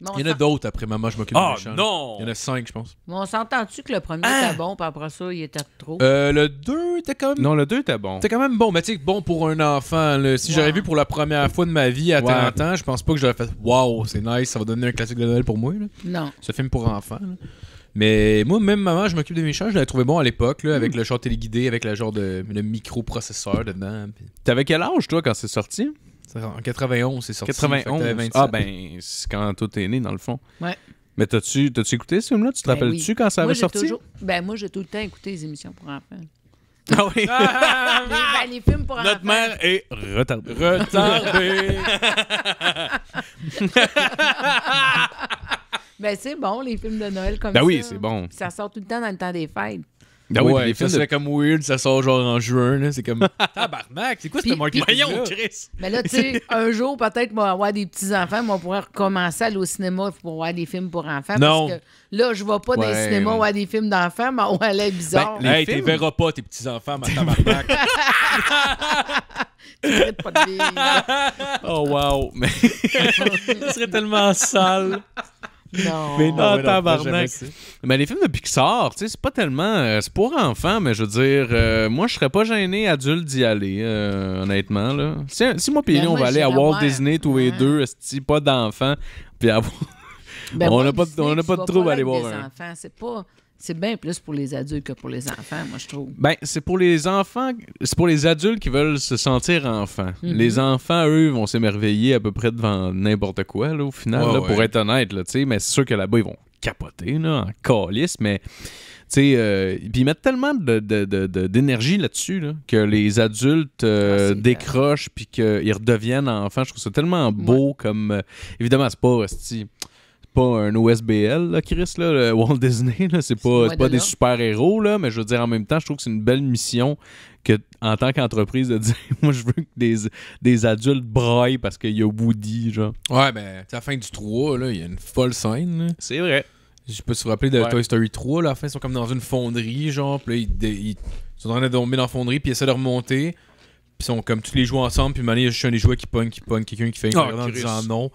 S3: Non, il y en a d'autres après Maman, je m'occupe oh, de non! Il y en a cinq, je pense.
S1: on s'entend-tu que le premier ah! était bon, puis après ça, il était trop? Euh, le
S3: 2 était quand même. Non, le 2 était bon. C'était quand même bon, mais tu sais, bon pour un enfant. Là. Si j'avais vu pour la première fois de ma vie à wow. 30 ans, je pense pas que j'aurais fait Waouh, c'est nice, ça va donner un classique de Noël pour moi. Là. Non. Ce film pour enfants. Là. Mais moi, même maman, je m'occupe de mes chats, je l'avais trouvé bon à l'époque, là, avec mm. le chat téléguidé, avec le genre de microprocesseur dedans. T'avais quel âge, toi, quand c'est sorti En 91, c'est sorti. 91 Ah, ben, c'est quand toi t'es né, dans le fond. Ouais. Mais t'as-tu, écouté ce film-là Tu te ben rappelles-tu quand ça avait sorti toujours...
S1: Ben, moi, j'ai tout le temps écouté les émissions pour enfants. Ah oui! les, [LAUGHS] ben, les, films pour Notre mère est retardée. Retardée! [LAUGHS] [LAUGHS] Ben, c'est bon, les films de Noël comme ça. Ben oui, c'est bon. Ça sort tout le temps dans le temps des fêtes.
S3: Ben oui, les films ça serait comme weird, ça sort genre en juin. C'est comme [LAUGHS]
S1: tabarnak, c'est quoi ce marketing Chris! Mais là, tu sais, [LAUGHS] un jour, peut-être, moi, avoir des petits-enfants, moi, on pourrait recommencer à aller au cinéma pour voir des films pour enfants. Non. Parce que là, je ne vais pas dans le cinéma ouais. voir des films d'enfants, mais on allait ben, bizarre. Ben, les hey, films... tu verras
S3: pas tes petits-enfants, ma tabarnak. [LAUGHS] pas de Oh, wow! Mais...
S2: ça serait tellement sale. Non. Mais non, ah,
S3: les films de Pixar, tu c'est pas tellement. Euh, c'est pour enfants, mais je veux dire, euh, moi, je serais pas gêné adulte d'y aller, euh, honnêtement. Là. Si, moi ben, moi, puis on va aller à Walt Disney tous les deux, si pas d'enfants, puis avoir. Ben, [LAUGHS] on n'a pas, a pas de trouble à aller voir.
S1: C'est pas c'est bien plus pour les adultes que pour les enfants, moi, je trouve.
S3: Ben, c'est pour les enfants, c'est pour les adultes qui veulent se sentir enfants. Mhm. Les enfants, eux, vont s'émerveiller à peu près devant n'importe quoi, là, au final, pour être honnête, là, mais c'est sûr que là-bas, ils vont capoter, là, en calice, mais. sais, euh, ils mettent tellement d'énergie là-dessus là, que les adultes euh, ah, décrochent puis qu'ils redeviennent enfants. Je trouve ça tellement beau comme. Euh, évidemment, c'est pas pas un OSBL, là, Chris, là, le Walt Disney. C'est pas, pas des super-héros, mais je veux dire, en même temps, je trouve que c'est une belle mission que, en tant qu'entreprise, de [LAUGHS] dire moi, je veux que des, des adultes braillent parce qu'il y a Woody, genre. Ouais, ben, à la fin du 3, il y a une folle scène. C'est vrai. Je peux te rappeler de Toy Story 3, là, à la fin, ils sont comme dans une fonderie, genre, puis là, ils, sont en train de tomber dans la fonderie, puis ils essaient de remonter, puis ils sont comme tous les joueurs ensemble, puis maintenant, il y a juste un des joueurs qui pogne, qui pogne, quelqu'un qui fait un oh, ah, en disant non.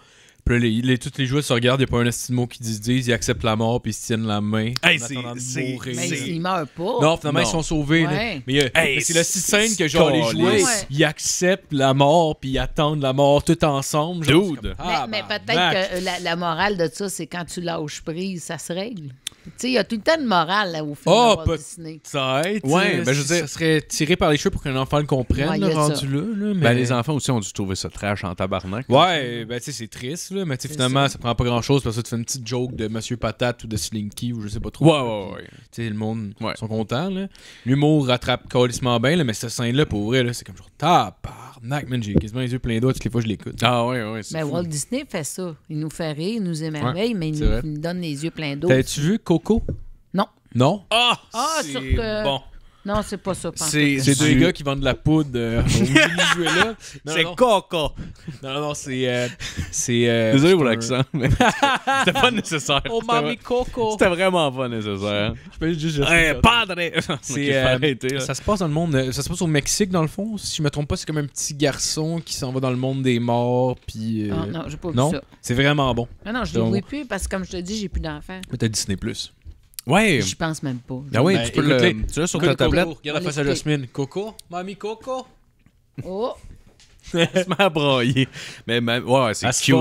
S3: Puis les, toutes les joueurs se regardent, il n'y a pas un estime qui dit disent, ils acceptent la mort, puis ils se tiennent la main. Hey,
S2: mais
S1: ils meurent pas. Non, finalement, ils sont sauvés. Euh, mais, c'est la 6 scène que genre les joueurs, ils
S3: acceptent la mort, puis ils attendent la mort tout ensemble. mais, ah,
S1: peut-être ben, que euh, la, la morale de ça, c'est quand tu lâches prise, ça se règle il y a tout le temps de morale là, au film ah, de
S2: Walt Disney. Peut-être. Ouais, je veux ça
S3: serait tiré par les cheveux pour qu'un enfant le comprenne, le rendu là. Ben, mais... ben, les enfants aussi ont dû trouver ça trash en tabarnak. Hein. Ouais, ben, tu sais, c'est triste, là, mais finalement, ça. ne prend pas grand-chose parce que tu fais une petite joke de Monsieur Patate ou de Slinky ou je sais pas trop. Ouais, ouais, ouais. Tu sais, le monde est sont contents. L'humour rattrape colissement bien, mais cette scène-là, pour vrai, c'est comme genre tabarnak. Tabarnak, man, j'ai quasiment les yeux pleins d'eau toutes les fois que je l'écoute. Ah ouais, ouais. Mais ben, Walt Disney
S1: fait ça. Il nous fait rire, il nous émerveille, mais il nous, donne les yeux pleins d'eau. T'as-tu
S3: vu Coco? Non. Non?
S1: Ah! ah c'est euh, bon. Non, c'est pas ça. C'est deux gars
S3: qui vendent de la poudre euh, [LAUGHS] C'est coco. Non, non, c'est. Euh, c'est euh, Désolé pour l'accent, mais [LAUGHS] c'était pas nécessaire. Oh, mami coco. C'était vraiment pas nécessaire. Je peux juste. Hey, padre! [LAUGHS] okay, ça se passe dans le monde. Ça se passe au Mexique, dans le fond. Si je me trompe pas, c'est comme un petit garçon qui s'en va dans le monde des morts. Puis. Ah, non, j'ai pas vu non? ça. C'est vraiment bon.
S1: Non, ah non, je l'ai plus parce que, comme je te dis, j'ai plus d'enfants.
S3: Mais t'as Disney. Plus. Ouais. Je pense même pas. Ah oui, ben, tu peux le. Tu sur ta tablette. Regarde la face à Jasmine. Coco,
S1: mamie Coco.
S3: Oh. [LAUGHS] Elle m'a met Mais, ouais, c'est cute.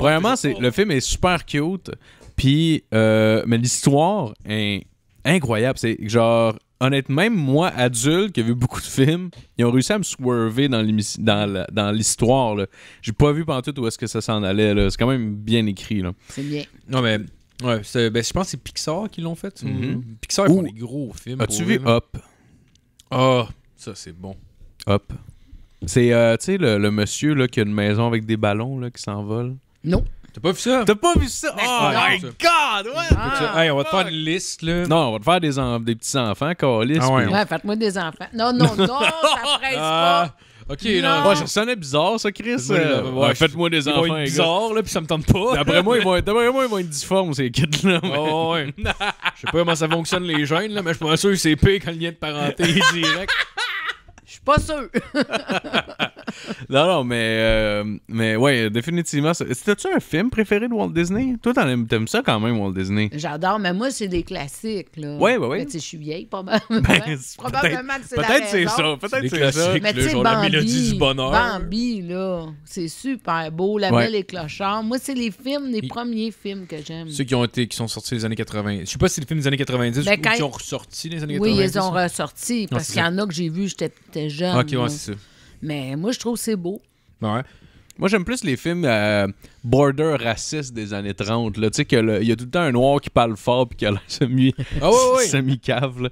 S3: Premièrement, c'est, le film est super cute. Puis, euh, mais l'histoire est incroyable. C'est genre, honnêtement, même moi, adulte, qui ai vu beaucoup de films, ils ont réussi à me swerver dans, dans, dans l'histoire. J'ai pas vu pendant tout où est-ce que ça s'en allait. C'est quand même bien écrit. Là. C'est bien. Non, mais Ouais, ben, je pense que c'est Pixar qui l'ont fait. Mm-hmm. Pixar, font des gros films. As-tu vu Hop? Ah, ça, c'est bon. Hop. C'est, euh, tu sais, le, monsieur là, qui a une maison avec des ballons là, qui s'envole. Non. T'as pas vu ça? T'as
S1: pas vu ça? Oh my god! Ouais. on
S3: va te faire une liste, là. Non, on va te faire des, des petits enfants, Calis. Ah ouais,
S1: faites-moi des enfants. Non, non, [LAUGHS] non, ça
S3: presse pas. Ah. Ok, non. ça sonnait bizarre, ça, Chris. Faites-moi euh, des enfants. Ils là, puis ça me tente pas. D'après moi, ils vont être, moi, ils vont être difformes, ces kids-là. Oh, ouais. [LAUGHS] Je sais pas comment ça fonctionne, les gènes, là, mais je suis pas sûr que c'est pire quand le lien de parenté est [LAUGHS] direct.
S1: Je suis pas sûr.
S3: [LAUGHS] [LAUGHS] non, non, mais, euh, mais ouais, définitivement. C'était-tu un film préféré de Walt Disney? Toi, t'aimes, ça quand même, Walt Disney?
S1: J'adore, mais moi, c'est des classiques. Là. Ouais, bah ouais. je suis vieille, probablement. Ben, [LAUGHS] probablement que c'est Peut-être c'est ça. Peut-être c'est ça. Mais tu mélodie du bonheur. Bambi, là, c'est super beau. La Belle et Clochard. Moi, c'est les films, les premiers films que j'aime. Ceux
S3: qui ont été, qui sont sortis les années 80. Je sais pas si c'est les films des années 90 ou qui ont ressorti les années 90. Oui, ils ont ressorti parce ah, qu'il y
S1: en a que j'ai vu, j'étais ah, jeune. Ok, c'est ça. Mais moi, je trouve que c'est beau.
S3: Ouais. Moi, j'aime plus les films euh, border racistes des années 30. Là. Tu sais, il y a tout le temps un noir qui parle fort puis qui a la semi, ah cave.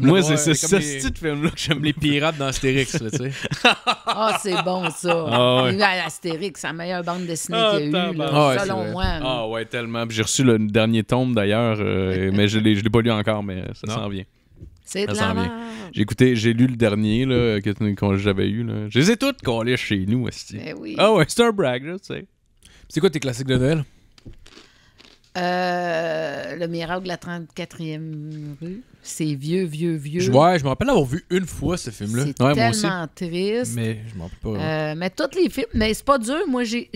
S3: Moi, c'est ce type de film-là que j'aime. Les pirates dans Astérix. tu sais. [LAUGHS]
S1: Ah, c'est bon ça. Ah, Astérix, la meilleure bande dessinée ah, qu'il y a eu, ah, selon moi. Ah ouais,
S3: tellement. J'ai reçu le dernier Tombe, d'ailleurs, euh, mais je ne l'ai pas lu encore, mais ça s'en vient.
S1: Ça sent bien.
S3: J'ai écouté, j'ai lu le dernier là, que, j'avais eu. Là. Je les ai toutes collées chez nous aussi. Ben ah oh, ouais, c'est un brag, tu sais. C'est quoi tes classiques de Noël?
S1: Euh, le miracle de la 34e rue. C'est
S3: vieux, vieux, vieux. ouais, je me rappelle avoir vu une fois ce film-là. C'est tellement triste. Mais je m'en rappelle pas.
S1: Euh, mais tous les films, mais c'est pas dur. Moi, j'ai,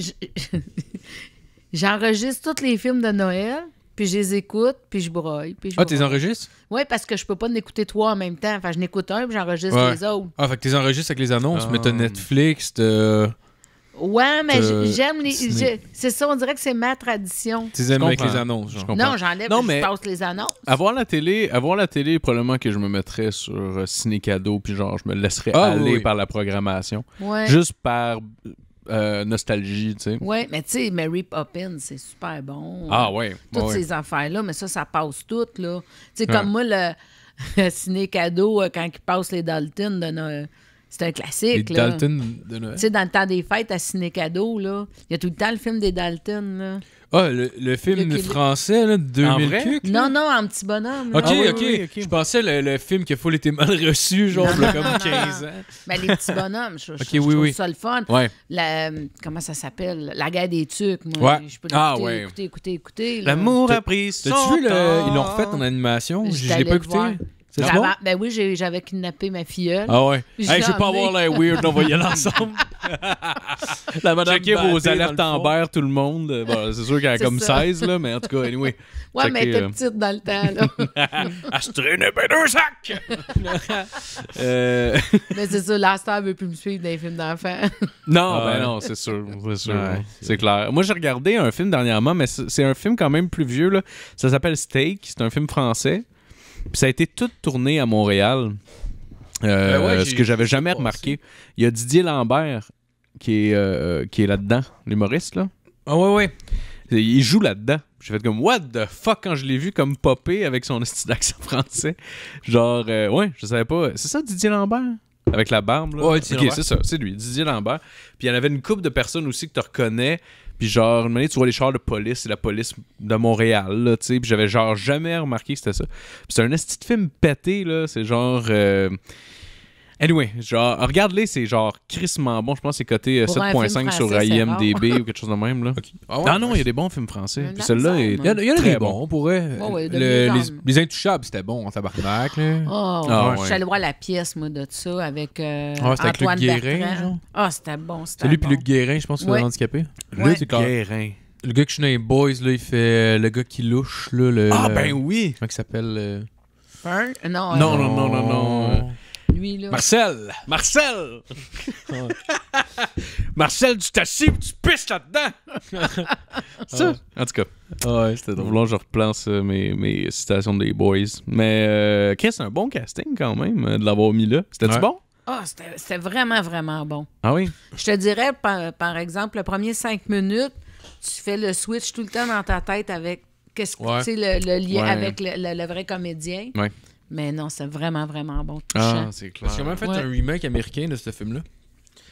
S1: [LAUGHS] j'enregistre tous les films de Noël puis je les écoute, puis je broille. Puis je ah, t'es enregistres? Oui, parce que je peux pas en écouter trois en même temps. Enfin, je n'écoute un, puis j'enregistre les autres.
S3: Ah, fait que t'es enregistres avec les annonces, mais t'as euh, Netflix, t'as...
S1: Ouais, mais j'aime les. C'est ça, on dirait que c'est ma tradition. Tu aimes avec les annonces, genre. Non, j'enlève, je passe les annonces.
S3: Avoir la télé, avoir la télé, probablement que je me mettrais sur euh, Ciné puis genre, je me laisserais ah, aller par la programmation. Ouais. Juste par euh, nostalgie, tu sais.
S1: Oui, mais tu sais, Mary Poppins, c'est super bon. Ah ouais. Toutes ces affaires-là, mais ça, ça passe toutes, là. Tu sais, comme moi, le, [LAUGHS] ciné-cadeau, euh, quand ils passent les Dalton de C'est un classique. Les là. Tu sais, dans le temps des fêtes à Ciné-Cadeau, il y a tout le temps le film des Dalton. Là.
S3: Ah, le, film français, là, de 2000
S1: Non, non, un petit bonhomme. Là. OK, ah OK.
S3: Je pensais le, le film que Full était mal reçu, genre, comme
S1: 15 ans. Ben, les petits bonhommes, je, trouve ça le fun. La, euh, comment ça s'appelle? La guerre des tucs, moi. Je peux pas ah, ouais. écouter, écouter, écouter. L'amour a pris son T'as-tu vu, le... ils l'ont
S3: refait en animation? Je l'ai pas écouté
S1: ben oui, j'avais kidnappé ma filleule. Ah ouais. Je hey, veux pas avoir l'air weird, on va y aller ensemble.
S3: [LAUGHS] la madame vos alertes berre tout le monde. c'est sûr qu'elle a comme 16, là, mais en tout cas, anyway. [LAUGHS] Ouais, mais t'es était euh, petite
S1: dans le temps,
S3: là. Elle [LAUGHS]
S1: ben deux sacs!
S3: Euh.
S1: Mais c'est sûr, la ne veut plus me suivre dans les films d'enfants.
S3: non, ah ben non, c'est sûr. C'est sûr. c'est clair. Moi, j'ai regardé un film dernièrement, mais c'est un film quand même plus vieux, là. Ça s'appelle Steak. C'est un film français. Puis ça a été tout tourné à Montréal. Euh, ben ce que j'avais jamais remarqué. Il y a Didier Lambert qui est, euh, est là-dedans, l'humoriste, là. Ah ouais, ouais. Il joue là-dedans. J'ai fait comme What the fuck quand je l'ai vu comme popé avec son style d'accent français. Genre, euh, ouais, je savais pas. C'est ça Didier Lambert? Avec la barbe, là. Ouais, ok, c'est ça, c'est lui, Didier Lambert. Puis il y en avait une couple de personnes aussi que tu reconnais puis genre, une manière, tu vois les chars de police, c'est la police de Montréal, là, tu sais. Puis j'avais genre jamais remarqué que c'était ça. Pis c'est un esti de film pété, là. C'est genre. Euh, Anyway, genre, regarde-les, c'est genre crissement bon. Je pense que c'est coté 7.5 euh, sur IMDB ou quelque chose de même. Là. Ah non, non, il y a des bons films français. celui-là hein. Il y en a, des bons, on pourrait. les, Intouchables, c'était bon en tabarnak. Oh, Ah, je suis allé
S1: voir la pièce, moi, de ça, avec euh, Ah, c'était avec Antoine Luc Guérin, Ah, c'était bon, c'était C'est lui puis Luc Guérin, je pense, qui le est handicapé. Luc
S3: Guérin. Le gars que je suis dans les boys, là, il fait euh, le gars qui louche, là. Le, Ah, ben oui! Comment il s'appelle Non, Non, non, non, non,
S1: Marcel! Marcel! [LAUGHS]
S3: Marcel, tu t'assis tu pisses là-dedans! [LAUGHS] ça? Ah en tout cas. Ouais, c'était drôle. je replace euh, mes, citations des boys. Mais euh, Chris, un bon casting quand même euh, de l'avoir mis là. C'était-tu bon?
S1: Ah, c'était vraiment, vraiment bon. Ah oui? Je te dirais, par, par exemple, le premier cinq minutes, tu fais le switch tout le temps dans ta tête avec qu'est-ce que le, lien avec le, vrai comédien. Ouais. Mais non, c'est vraiment, vraiment bon. Ah, c'est clair. Parce qu'ils ont même fait un
S3: remake américain de ce film-là.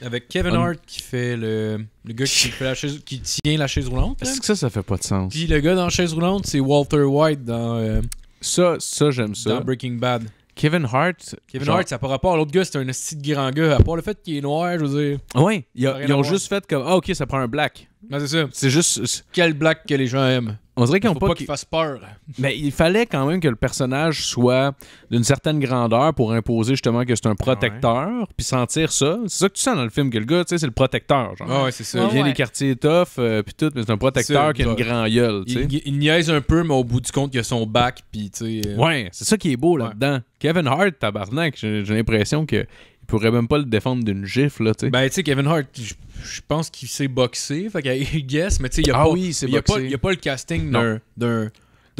S3: Avec Kevin Hart qui fait le, le gars qui, fait la chaise, qui tient la chaise roulante. Est-ce que ça, ça fait pas de sens? Puis le gars dans la chaise roulante, c'est Walter White dans. Euh, ça, ça j'aime ça. Dans Breaking Bad. Kevin Hart. Kevin Hart, ça par pas à L'autre gars, c'est un style grand gars. À part le fait qu'il est noir, je veux dire. Oui, ils, ont juste fait comme Ah, ok, ça prend un black. c'est ça. C'est juste. Quel black que les gens aiment on dirait pas. qu'il fasse peur. Mais il fallait quand même que le personnage soit d'une certaine grandeur pour imposer justement que c'est un protecteur, puis sentir ça. C'est ça que tu sens dans le film, que le gars, tu sais, c'est le protecteur. Genre. Ah ouais, c'est ça. Il vient ah des quartiers tough, euh, puis tout, mais c'est un protecteur qui a une grande gueule. il, niaise un peu, mais au bout du compte, il a son bac, puis tu sais. Euh, ouais, c'est ça qui est beau là-dedans. Kevin Hart, tabarnak, j'ai l'impression que pourrait même pas le défendre d'une gifle, là, tu sais. Ben, tu sais, Kevin Hart, je pense qu'il sait boxer, fait qu'il [LAUGHS] guess, mais tu sais, il il y a pas le casting d'un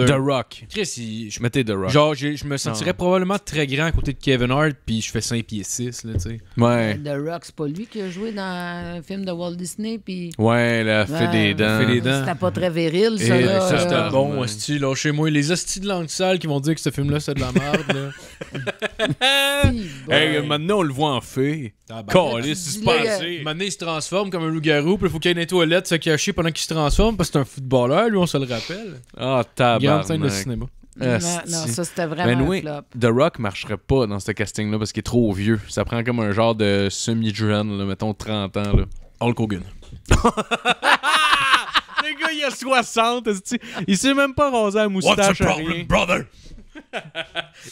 S3: The Rock. Chris, je mettais The Rock. Genre, je, me ah. sentirais probablement très grand à côté de Kevin Hart, puis je fais 5 pieds 6, là, tu sais. Ouais.
S1: The Rock, c'est pas lui qui a joué dans un film de Walt Disney, puis. Ouais, a fait des dents. dents. C'était pas très viril, ça. là, ça, euh, c'était bon, hostie,
S3: là, chez moi. Les hosties de langue sale qui vont dire que ce film-là, c'est de la merde, là. [LAUGHS] hey, maintenant, on le voit en fait. Ah, ben. Calice, c'est passé. Euh, maintenant, il se transforme comme un loup-garou, puis il faut qu'il y ait une toilette se cacher pendant qu'il se transforme, parce que c'est un footballeur, lui, on se le rappelle. Ah, tabac scène de cinéma. Ah, non, ça c'était vraiment ben, oui, The Rock marcherait pas dans ce casting-là parce qu'il est trop vieux. Ça prend comme un genre de semi-jeune, mettons 30 ans. Là. Hulk Hogan. [LAUGHS] Le gars, il a 60. Il sait même pas raser la moustache. What's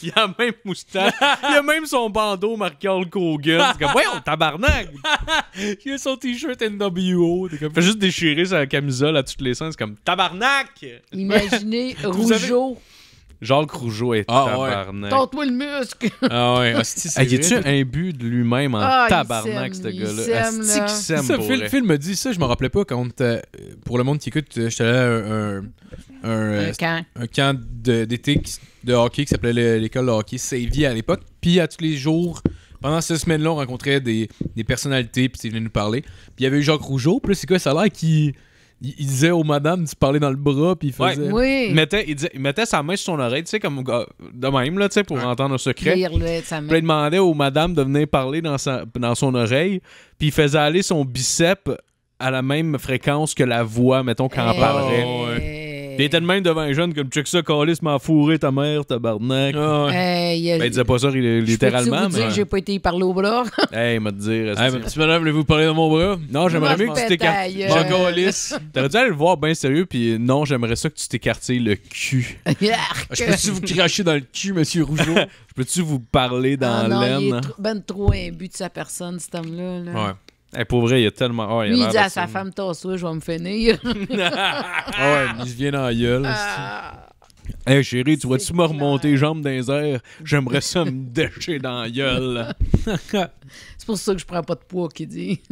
S3: il a même moustache. il a même son bandeau marqué Hulk Hogan. C'est comme, voyons on tabarnak. il a son t-shirt NWO. il fait juste déchirer sa camisole à toutes les sens. C'est comme, tabarnak.
S1: Imaginez Rougeau.
S3: Jacques Rougeau est ah, tabarnak. Ouais. Tente-moi
S1: le muscle! [LAUGHS] Ah ouais, hostie, tu un
S3: but de lui-même en ah, tabarnak, ce gars-là? Hostie qui ça, Phil, me dit ça, je me rappelais pas quand, euh, pour le monde qui écoute, euh, j'étais allé à un, un, euh, camp, un camp d'été de, hockey qui s'appelait l'école de hockey Savy à l'époque. Puis à tous les jours, pendant cette semaine-là, on rencontrait des, des personnalités, puis ils venaient nous parler. Puis il y avait eu Jacques Rougeau, puis c'est quoi ça a l'air qui il, disait aux madames de parler dans le bras, puis il faisait. Il mettait, sa main sur son oreille, tu sais, comme euh, de même, là, pour entendre un secret.
S1: il
S3: demandait aux madames de venir parler dans, sa, dans son oreille, puis il faisait aller son bicep à la même fréquence que la voix, mettons, quand eh on T'étais de même devant un jeune comme check ça, Calis m'a fourré ta mère, ta barbe neck. il disait pas ça littéralement. Je que j'ai
S1: pas été parler au bras. [LAUGHS]
S3: hey, m'a dit... dire. Hey, petit madame, voulez-vous parler de mon bras? Non, j'aimerais mieux que tu t'écartes. Mon Calis. T'aurais dû aller le voir bien sérieux, puis non, j'aimerais ça que tu t'écartes le cul.
S1: Je peux-tu vous
S3: cracher dans le cul, monsieur Rougeau? [LAUGHS] Je peux-tu vous parler dans ah l'aine?
S1: Ben trop imbu de sa personne, cet homme-là. Là. Ouais.
S3: Hey, eh, pour vrai, il y a tellement. Oh, il, dit à sa
S1: femme Tasse-toi, je vais me finir. [LAUGHS]
S3: Ah ouais, il se vient dans la gueule. Ah. Hey chérie, tu vas-tu me remonter les jambes dans les J'aimerais ça me [LAUGHS] décher dans la gueule.
S1: [LAUGHS] C'est pour ça que je prends pas de poids, qui dit. [LAUGHS]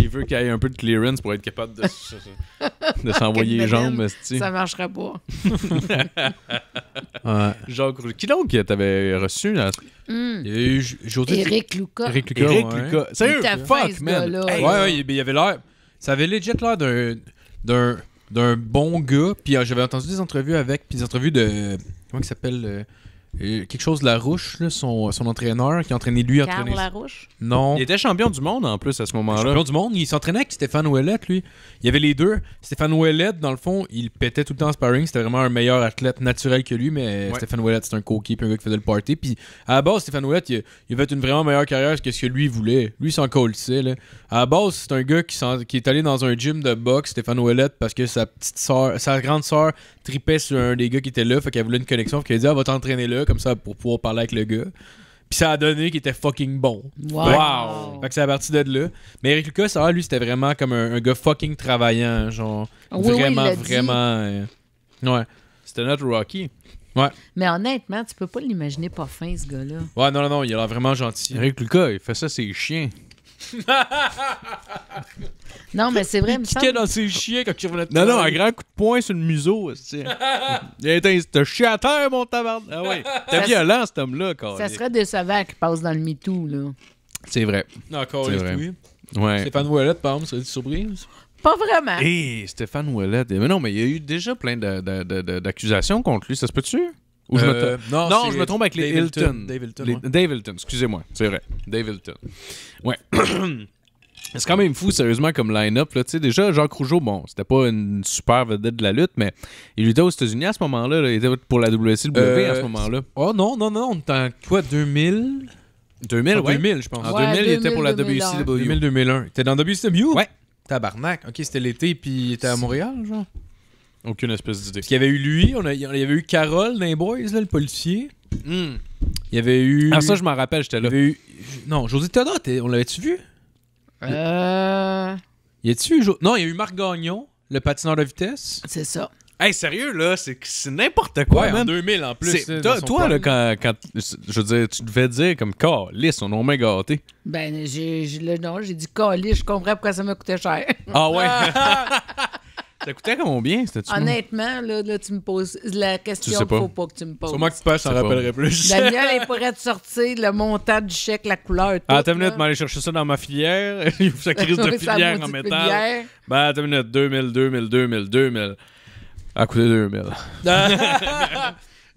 S3: il veut qu'il y ait un peu de clearance pour être capable de, s'envoyer les jambes. Ça marchera pas. [LAUGHS] ouais. Qui donc t'avais reçu là? Hmm. Il y Eric Lucas. Eric Lucas. Eric ouais. C'est
S1: Sérieux? Fuck, man. ouais, ouais,
S3: il y avait l'air. Ça avait legit l'air d'un. d'un d'un bon gars. Puis ah, j'avais entendu des entrevues avec, puis des entrevues de. comment il s'appelle euh, quelque chose de Larouche, Roche, son, entraîneur qui entraînait lui. Carl entraîné... Larouche? Non. Il était champion du monde en plus à ce moment-là. Champion du monde, il s'entraînait avec Stéphane Ouellet, lui. Il y avait les deux. Stéphane Ouellet, dans le fond, il pétait tout le temps en sparring. C'était vraiment un meilleur athlète naturel que lui, mais Stéphane Ouellet, c'est un coquille, puis un gars qui faisait le party. Puis à la base, Stéphane Ouellet, il, avait une vraiment meilleure carrière que ce que lui voulait. Lui, il s'en colissait. À la base, c'est un gars qui, est allé dans un gym de boxe, Stéphane Ouellet, parce que sa petite soeur, sa grande soeur tripait sur un des gars qui était là, fait qu'elle voulait une connexion, fait qu'elle dit ah, va t'entraîner là comme ça, pour pouvoir parler avec le gars. Puis ça a donné qu'il était fucking bon. Wow. Fait que c'est à partir de là. Mais Eric Lucas, ça, lui, c'était vraiment comme un, gars fucking travaillant. Genre, ah vraiment, vraiment. Euh, ouais. C'était notre Rocky. Ouais.
S1: Mais honnêtement, tu peux pas l'imaginer pas fin, ce gars-là.
S3: Ouais, non, non, non, il a l'air vraiment gentil. Eric Lucas, il fait ça, c'est chien
S1: [LAUGHS] non, mais c'est vrai. Il me
S3: dans ses chiens quand il revenait Non, non, un grand coup de poing sur le museau. [LAUGHS] il a été un chié à mon tabarde. Ah ouais. T'es violent, cet homme-là, quand Ça serait
S1: décevant qui passe dans le MeToo, là. C'est vrai. Encore c'est vrai.
S3: Ouais. Stéphane Ouellet, par exemple, serait une surprise?
S1: Pas vraiment. Hé,
S3: eh, Stéphane Ouellet. Mais non, mais il y a eu déjà plein d'accusations contre lui. Ça se peut-tu? je me euh, non, je me trompe avec les Hilton. Dave Hilton, les... excusez-moi, c'est vrai. Dave Hilton. Ouais.
S2: [CLEARS THROAT]
S3: c'est quand même fou, sérieusement, comme line-up. Déjà, Jacques Rougeau, bon, c'était pas une super vedette de la lutte, mais il était aux États-Unis à ce moment-là. Il était pour la WCW à euh, ce moment-là. Oh non, non, non, on en quoi, 2000 2000, ouais. 2000, je pense. En 2000, il était pour la WCW. 2000-2001. Il était dans WCW? Ouais. Tabarnak. Ok, c'était l'été, puis il était à Montréal, genre? Aucune espèce d'idée. Parce qu'il y avait eu lui, on il y avait eu Carole dans le policier. Hmm. Il y avait eu. Ah, ça, je m'en rappelle, j'étais là. Non, José Tonat, on l'avait-tu vu Euh. Y a-tu Non, il y a eu Marc Gagnon, le patineur de vitesse. C'est ça. Hey, sérieux, là, c'est n'importe quoi. même. en 2000 en plus. toi, là, quand, quand, Je veux dire, tu devais dire comme son on a gâté.
S1: Ben, j'ai, non, j'ai dit Calis, je comprends pourquoi ça m'a coûté cher. Ah ouais? [LAUGHS] [LAUGHS]
S3: Ça coûtait combien, c'était
S1: Honnêtement, là, là, tu me poses la question qu'il faut pas que tu me poses. moi que tu passes, je t'en rappellerai plus. [LAUGHS] Daniel, il pourrait te sortir le montant du chèque, la couleur. Ah, tout, ah, t'as une
S3: minute, aller chercher ça dans ma filière. [LAUGHS] Il faut sa
S1: crise de [LAUGHS] filière en métal. Filière.
S3: Ben, t'as une minute, 2000, 2000, 2000, 2000. À coûter 2000.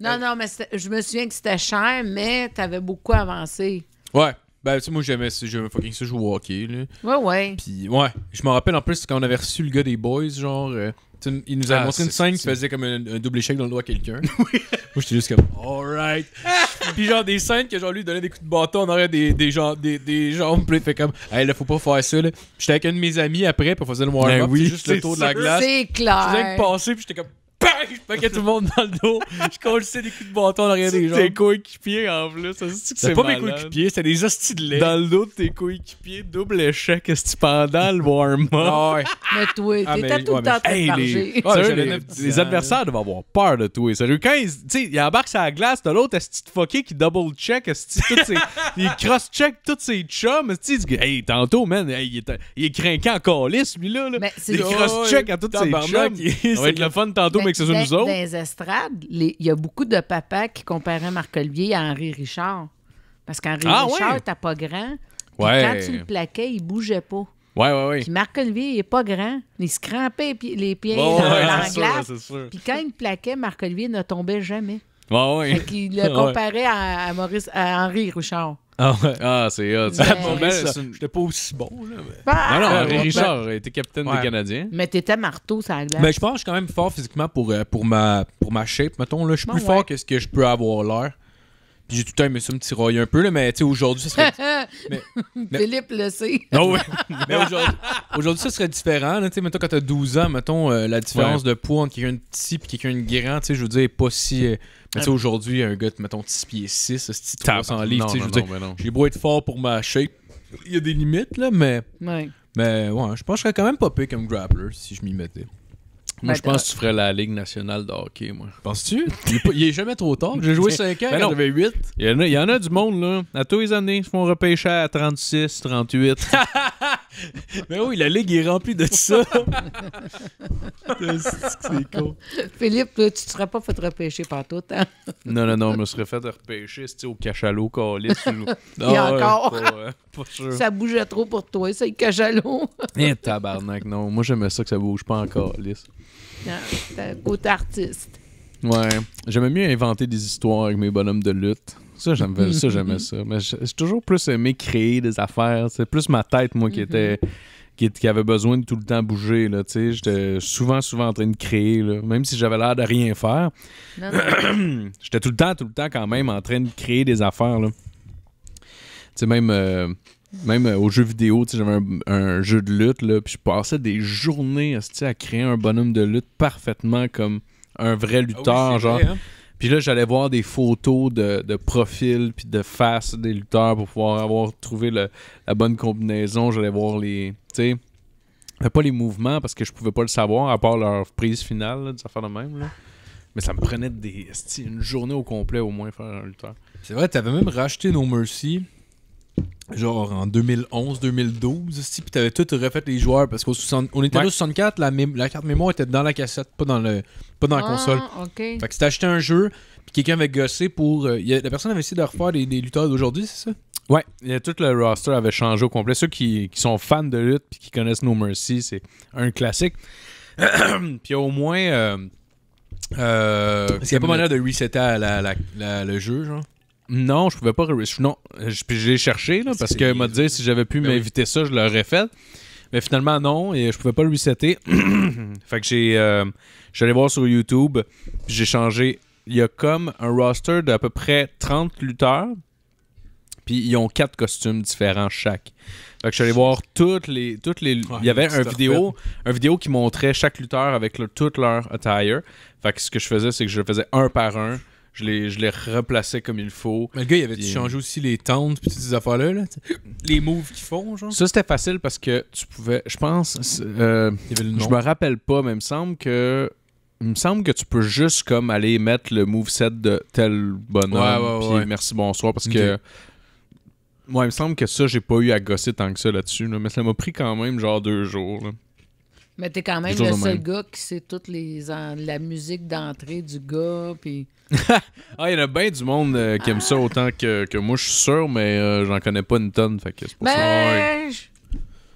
S1: non, non, mais je me souviens que c'était cher, mais t'avais beaucoup avancé.
S3: Ouais. Ben, tu sais, moi, j'aimais, fucking ça jouer au hockey, là. Ouais, ouais. Puis, ouais, je me rappelle en plus quand on avait reçu le gars des Boys, genre, euh, il nous avait ah, montré une scène qui faisait comme un, double échec dans le doigt à quelqu'un. [LAUGHS] Moi, j'étais juste comme, alright. [LAUGHS] Puis, genre, des scènes que, genre, lui, donnait des coups de bâton on aurait des, des, gens, des, des jambes, fait comme, hey, là, faut pas faire ça, là. J'étais avec un de mes amis après, pour faire le warm-up, ben oui, juste le tour de la glace. C'est Je faisais que passé, passer, puis j'étais comme, Bang! Je paquais tout le monde dans le dos. Je colissais des coups de bâton derrière des gens. Tes coéquipiers en plus. C'est pas mes coéquipiers, c'est des hosties de lait. Dans le dos de tes coéquipiers, double échec pendant le warm-up. Ah ouais.
S1: Mais toi, ah, t'étais tout ouais, le temps les... Ah, les, adversaires
S3: devaient avoir peur de toi. Sérieux, quand ils, ils embarquent sur la glace, t'as l'autre ce de fucké qui double-check, [LAUGHS] il cross-check tous ses chums. hey, tantôt, man, il, est, il en calice, lui-là. Là. Il cross-check à tous ah ses chums.
S2: Ça va être le fun tantôt, dans les
S1: estrades, il y a beaucoup de papas qui comparaient Marc Olivier à Henri Richard. Parce qu'Henri ah, Richard, ouais. t'as pas grand. Quand tu le plaquais, il bougeait pas. Ouais, ouais, ouais. Puis Marc-Olivier, il n'est pas grand. Il se crampait les pieds, les dans, la glace. Puis quand il plaquait, Marc-Olivier ne tombait jamais
S3: le [LAUGHS]
S1: comparait à, Maurice, Henri Richard.
S3: Ah, ouais. ah c'est ça. Ben, j'étais pas aussi bon. Là, bah, ah non, Henri Richard était capitaine des Canadiens.
S1: Mais t'étais marteau ça a Mais ben, je pense
S3: que je suis quand même fort physiquement pour, euh, pour, ma, pour ma shape. Mettons, là. je suis plus fort que ce que je peux avoir l'air. Puis j'ai tout le temps aimé ça me tirailler un peu, là, mais aujourd'hui, ça serait.
S1: [LAUGHS] mais, Philippe le sait. Non, oui. mais
S3: aujourd'hui, ça serait différent. sais mettons, quand t'as 12 ans, mettons, euh, la différence de poids entre quelqu'un de petit et quelqu'un de grand, je veux dire, pas si. Euh, tu sais, aujourd'hui, un gars, mettons, 6 pieds 6, petit 300 livres, tu sais, je j'ai beau être fort pour ma shape, il y a des limites, là, mais. Ouais. Mais ouais, je pense que je serais quand même pas pire comme grappler si je m'y mettais. Moi, je ben, pense que tu ferais la Ligue nationale de hockey, moi. Penses-tu? Il, est jamais trop tard. J'ai joué 5 [LAUGHS] ans, j'avais ben 8. Il y, en a, il y en a du monde, là. À tous les années, ils se font repêcher à 36, 38. Mais oui, la Ligue est remplie de ça. [LAUGHS]
S1: C'est con. Philippe, tu ne serais pas fait repêcher partout, tout. Hein?
S3: non, non, non, je me serais fait repêcher, au cachalot, calice. Et [LAUGHS] ah encore. Euh, ça
S1: bougeait trop pour toi, ça, le cachalot.
S3: Eh, tabarnak, non. Moi, j'aimais ça que ça bouge pas en calice.
S1: Ah, côté artiste.
S3: Ouais. J'aimais mieux inventer des histoires avec mes bonhommes de lutte. Ça, [LAUGHS] j'aimais ça. Mais j'ai toujours plus aimé créer des affaires. C'est plus ma tête, moi, qui mm-hmm. était. Qui, avait besoin de tout le temps bouger. Là, j'étais souvent, souvent en train de créer, là, même si j'avais l'air de rien faire. [CLEARS THROAT] j'étais tout le temps, tout le temps quand même en train de créer des affaires. Là. sais, même, euh, même au euh, aux jeux vidéo, j'avais un, jeu de lutte, là, puis je passais des journées à créer un bonhomme de lutte parfaitement comme un vrai ah lutteur. genre. Hein. Puis là, j'allais voir des photos de, de profil puis de face des lutteurs pour pouvoir avoir trouvé la bonne combinaison. J'allais voir les. Tu sais, pas les mouvements parce que je pouvais pas le savoir à part leur prise finale, de des affaires de même. Mais ça me prenait des, une journée au complet au moins faire un lutteur. C'est vrai, tu t'avais même racheté nos Mercy genre en 2011-2012, aussi, puis t'avais tout refait les joueurs parce qu'on était 64, la, carte mémoire était dans la cassette, pas dans le pas dans la ah, console. Fait que si t'achetais un jeu, puis quelqu'un avait gossé pour euh, la personne avait essayé de refaire des, lutteurs d'aujourd'hui, c'est ça Ouais, tout le roster avait changé au complet. Ceux qui, sont fans de lutte puis qui connaissent No Mercy, c'est un classique. [CLEARS THROAT] puis au moins euh, qu'il n'y a pas manière de resetter la, le jeu genre non, je pouvais pas. Non, euh, je J'ai cherché parce que m'a dit si j'avais pu ben m'éviter ça, je l'aurais fait. Mais finalement, non, et je pouvais pas le resetter. [CLEARS THROAT] fait que j'ai. Euh, j'allais voir sur YouTube, j'ai changé. Il y a comme un roster d'à peu près 30 lutteurs, puis ils ont quatre costumes différents chaque. Fait que je voir toutes les. Toutes les ah, il y avait un vidéo, un vidéo qui montrait chaque lutteur avec le, toute leur attire. Fait que ce que je faisais, c'est que je le faisais un par un. Je les, je replaçais comme il faut. Mais le gars, il avait tu changé aussi les tentes puis toutes ces affaires-là. les moves qu'ils font, genre. Ça, c'était facile parce que tu pouvais. Je pense. Euh, je me rappelle pas, mais il me semble que. Il me semble que tu peux juste comme aller mettre le moveset de tel bonhomme. Ouais, ouais, ouais. merci, bonsoir. Parce que. Moi, il me semble que ça, j'ai pas eu à gosser tant que ça là-dessus. mais ça m'a pris quand même genre deux jours. Là.
S1: Mais t'es quand même le seul gars qui sait toute les, la musique d'entrée du gars. Puis...
S3: ah, il y en a bien du monde euh, qui aime ça ah. autant que, que moi, je suis sûr, mais euh, j'en connais pas une tonne. Fait que c'est pour ben,
S1: ça.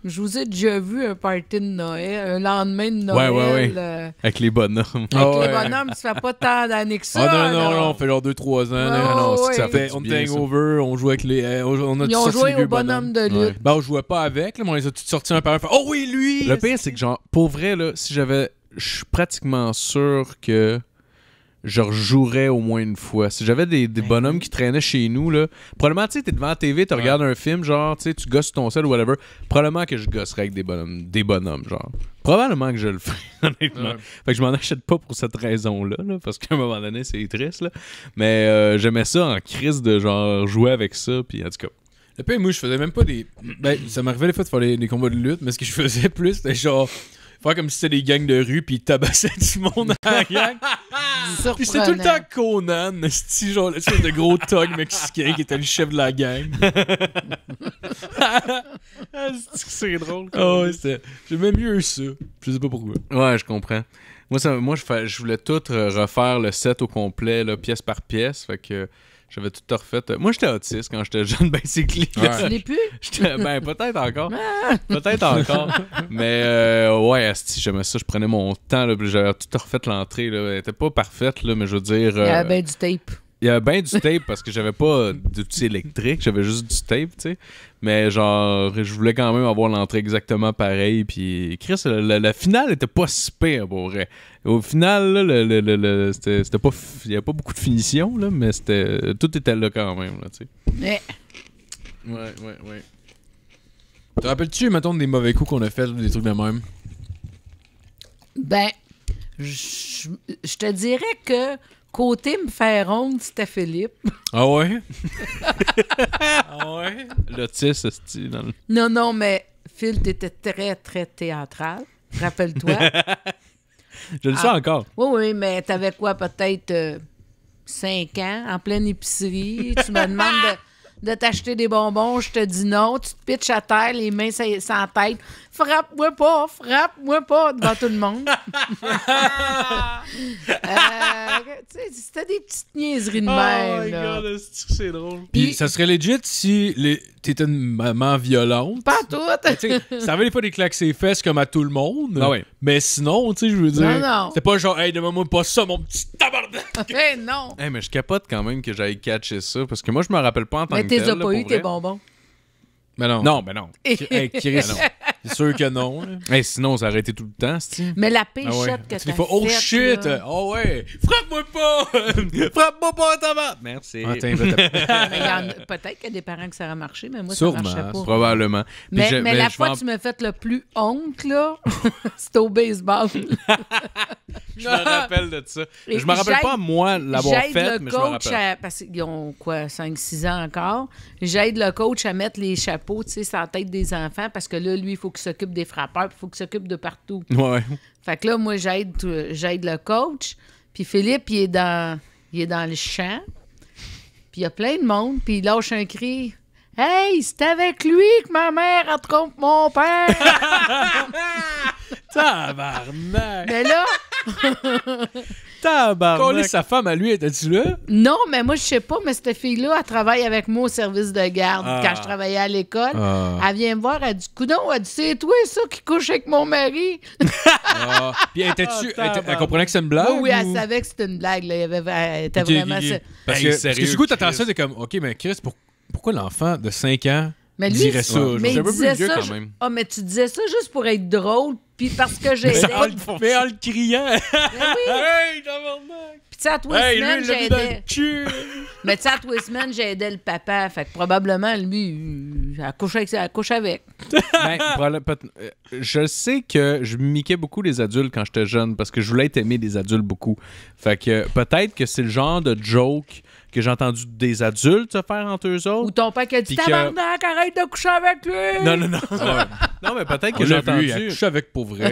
S1: Je vous ai déjà vu un party de Noël, un lendemain de Noël. Ouais, ouais, euh, ouais.
S3: Avec les bonhommes. Avec ah les bonhommes,
S1: tu fais pas tant d'années que ah, ça. Ah, non, non, non, on
S3: fait genre 2-3 ans. Non, non, non, ça fait, ben, on était on jouait avec les. Eh, on a Ils ont joué au bonhomme de lui. Ben, on jouait pas avec, mais on les a tous sorti un par un. Oh oui, lui! Le pire, c'est que, genre, pour vrai, là, si j'avais. Je suis pratiquement sûr que je rejouerais au moins une fois. Si j'avais des, ben bonhommes qui traînaient chez nous, là, probablement, tu sais, t'es devant la TV, tu regardes un film, genre, tu sais, tu gosses ton sel ou whatever, probablement que je gosserais avec des bonhommes, des bonhommes, genre. Probablement que je le ferais, [LAUGHS] honnêtement. Fait que je m'en achète pas pour cette raison-là, parce qu'à un moment donné, c'est triste, là. Mais euh, j'aimais ça en crise de, genre, jouer avec ça, puis en tout cas. Le puis moi, je faisais même pas des. Ben, ça m'arrivait des fois de faire des combats de lutte, mais ce que je faisais [LAUGHS] plus, c'était genre faire comme si c'était des gangs de rue, puis ils tabassaient [LAUGHS] du monde la gang.
S2: [LAUGHS] puis c'était tout le temps
S3: Conan, ce [LAUGHS] genre de gros tog mexicain qui était le chef de la gang.
S2: c'est drôle. Oh,
S3: J'aimais mieux ça. Je sais pas pourquoi. Ouais, je comprends. Moi, ça, moi je, voulais tout refaire le set au complet, pièce par pièce. Fait que j'avais tout refait. Euh, moi, j'étais autiste quand j'étais jeune, [LAUGHS] basically. Ouais. Tu l'es plus? [LAUGHS] ben, peut-être encore.
S1: Ah! peut-être encore.
S3: [LAUGHS] Mais euh, ouais, si j'aimais ça. Je prenais mon temps. J'avais tout refait l'entrée. Elle était pas parfaite, là, mais je veux dire... Il y avait euh, bien du tape. Il y avait bien du tape parce que j'avais pas d'outils électrique. J'avais juste du tape, tu sais. Mais genre, je voulais quand même avoir l'entrée exactement pareille. Puis Chris, la, finale était pas si pire, pour vrai. Au final, c'était pas, il n'y avait pas beaucoup de finition, là, mais c'était, tout était là quand même. Là, ouais. ouais, ouais, Te rappelles-tu, mettons, des mauvais coups qu'on a fait, des trucs de même?
S1: Ben, je, te dirais que côté me faire honte, c'était Philippe.
S3: Ah ouais? [LAUGHS] ah ouais? L'autiste, style.
S1: Non, non, mais Phil, t'étais très, très théâtral. Rappelle-toi. [LAUGHS]
S2: Je le ah. sais encore.
S1: Oui, oui, mais t'avais quoi, peut-être 5 euh, ans, en pleine épicerie. tu me demandes de, de t'acheter des bonbons, je te dis non. Tu te pitches à terre, les mains sans tête frappe-moi pas, frappe-moi pas devant tout le monde. [LAUGHS] euh, c'était des petites niaiseries de merde! Oh my god, c'est drôle.
S3: Puis, ça serait legit si les... t'étais une maman violente.
S1: Pas sais, ça
S3: valait pas des claques ses fesses comme à tout le monde. Ah Mais sinon, tu sais, je veux dire. c'était pas genre, hey, demande-moi pas ça, mon petit
S1: tabarnak. [LAUGHS] hey, non.
S3: Hey, mais je capote quand même que j'aille catcher ça parce que moi, je me rappelle pas en tant mais que tel. Mais t'es pas eu tes bonbons. Mais non. Non, mais non.
S1: hey, [LAUGHS] non. C'est sûr que non. [LAUGHS]
S3: Hey, sinon, on aurait tout le temps, Mais la pichette ah que tu fait. Oh shit! Oh ouais! Frappe-moi pas! [LAUGHS] Frappe-moi pas, Thomas! Merci. Ah, [LAUGHS] peut-être
S1: qu'il y a des parents que ça aurait marché, mais moi, Sûrement, ça marchait pas. probablement. Mais, la fois que tu me fais le plus honte, là, c'était au baseball.
S3: je me rappelle de ça. Et je me rappelle pas, moi, l'avoir fait, mais je me rappelle.
S1: parce qu'ils ont, quoi, 5-6 ans encore. J'aide le coach à mettre les chapeaux, tu sais, sur la tête des enfants, parce que là, lui, il faut faut qu'il s'occupe des frappeurs, il faut qu'il s'occupe de partout. Ouais. Fait que là, moi, j'aide, j'aide le coach. Puis Philippe, il est dans, il est dans le champ. Puis il y a plein de monde, puis il lâche un cri. Hey, c'est avec lui que ma mère a trompé mon père!
S2: [LAUGHS] Tabarnak!
S1: Mais là,
S3: [LAUGHS] Tabarnak. sa femme à lui, était-tu là?
S1: Non, mais moi, je sais pas, mais cette fille-là, elle travaille avec moi au service de garde ah. quand je travaillais à l'école. Ah. Elle vient me voir, elle dit Coudon, dit C'est toi, ça, qui couche avec mon mari
S2: ah. Puis elle tu
S3: elle comprenait que c'est une blague? Oui,
S1: elle savait que c'était une blague. Là. elle était vraiment.
S3: Parce, que, du coup, t'attends ça, t'es comme, OK, mais Chris, pourquoi l'enfant de 5 ans mais quand
S1: même. Ah, mais tu disais ça juste pour être drôle, puis parce que j'ai. Mais, le- mais en le criant. [LAUGHS] Ben
S2: [LAUGHS] hey, Puis
S1: tu sais, à toi Mais tu sais, à toi j'aidais le papa. Fait que probablement, lui, a couché avec. avec.
S3: Ben, euh, je sais que je miquais beaucoup les adultes quand j'étais jeune parce que je voulais être aimé des adultes beaucoup. Fait que peut-être que c'est le genre de joke que j'ai entendu des adultes se faire entre eux autres. Ou
S1: ton père qui a dit tabarnak, arrête de coucher avec lui! Non, non, non. [LAUGHS]
S3: non, mais peut-être que j'ai entendu. il a couché avec pour Là.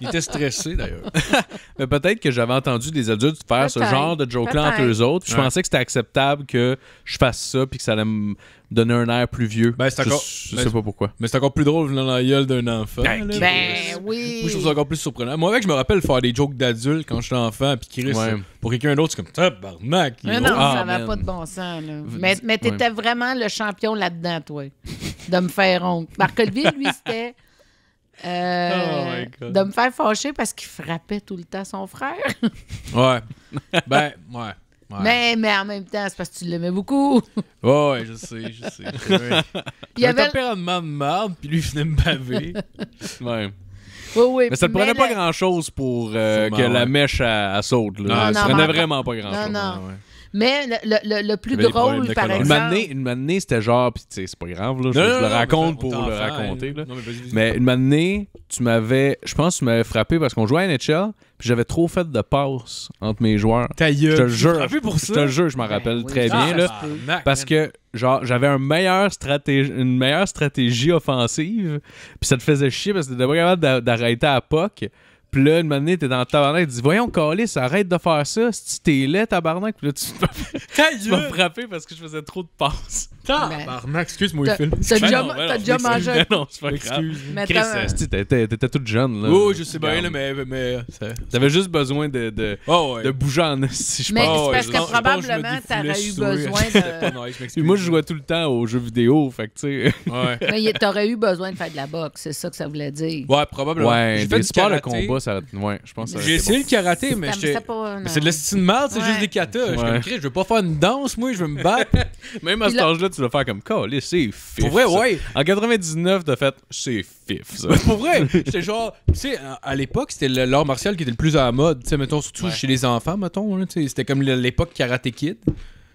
S3: Il était stressé d'ailleurs. [LAUGHS] mais peut-être que j'avais entendu des adultes faire ce genre de joke-là entre eux autres. Je pensais que c'était acceptable que je fasse ça puis que ça allait me donner un air plus vieux. Ben, c'est encore... Je, ben, sais pas pourquoi. Mais c'est encore plus drôle venant dans la gueule d'un enfant. Ben, ben oui. je trouve ça encore plus surprenant. Moi, avec, je me rappelle faire des jokes d'adulte quand j'étais enfant, puis Chris, pour quelqu'un d'autre, c'est comme tabarnak. Mais non, ça n'avait ah, pas de
S1: bon sens. Là. Mais, mais t'étais vraiment le champion là-dedans, toi, de me faire honte. Marc-Olivier, lui, [LAUGHS] c'était. Euh, oh God! de me faire fâcher parce qu'il frappait tout le temps son frère. ouais.
S2: Ben, ouais.
S1: Mais, mais en même temps, c'est parce que tu l'aimais beaucoup. [LAUGHS]
S3: Ouais, je sais, je sais. [LAUGHS] Il y avait un tempérament de marde, puis lui, il venait me baver. [LAUGHS] ouais. Oui, Mais ça ne prenait pas grand-chose pour euh, que la mèche saute. Là. ça ne prenait vraiment pas grand-chose. Non, non.
S1: Mais le, le, le plus drôle, par exemple...
S3: Une manée c'était genre... Puis c'est pas grave, je, le raconte pour le raconter. Là. mais, une manée, tu m'avais... Je pense que tu m'avais frappé parce qu'on jouait à NHL, j'avais trop fait de passes entre mes joueurs. Ta Je te jure. Je te jure, je m'en ben rappelle très bien. Ah, parce que genre j'avais une meilleure stratégie offensive. Puis ça te faisait chier parce que t'étais pas capable d'arrêter à POC. Puis là, une manière t'es dans le tabarnak, tu dis Voyons, Calis, arrête de faire ça. Si t'es laid, tabarnak. Puis là, tu [LAUGHS] me frapper parce que je faisais trop de passes. Ben, Tabarnak, excuse-moi, T'as ben déjà ben mangé. Non, c'est pas grave. Chris, t'étais toute jeune. là. Oui, je sais bien, mais. mais euh, T'avais juste besoin de, de, oh, de bouger en si je pense. Mais parce que
S1: probablement, t'aurais eu besoin [LAUGHS]
S3: de. Moi, je jouais tout le temps aux jeux vidéo, fait tu sais.
S1: Mais t'aurais eu besoin de faire de la boxe, c'est ça que ça voulait dire. Ouais, probablement. Ouais, du sport, de combat,
S3: ça. Ouais, je pense J'ai essayé le karaté, mais c'est de la style de c'est juste des katas. Je je veux pas faire une danse, moi, je veux me battre. [LAUGHS] Même à ce âge-là, tu vas faire comme, call, c'est fif. Pour vrai, ouais. En 99, t'as fait, c'est fif, ça. [LAUGHS] Pour vrai, [LAUGHS] j'étais genre, tu sais, à l'époque, c'était l'art martial qui était le plus à la mode, tu sais, mettons, surtout chez les enfants, mettons, hein, c'était comme l'époque karaté Kid.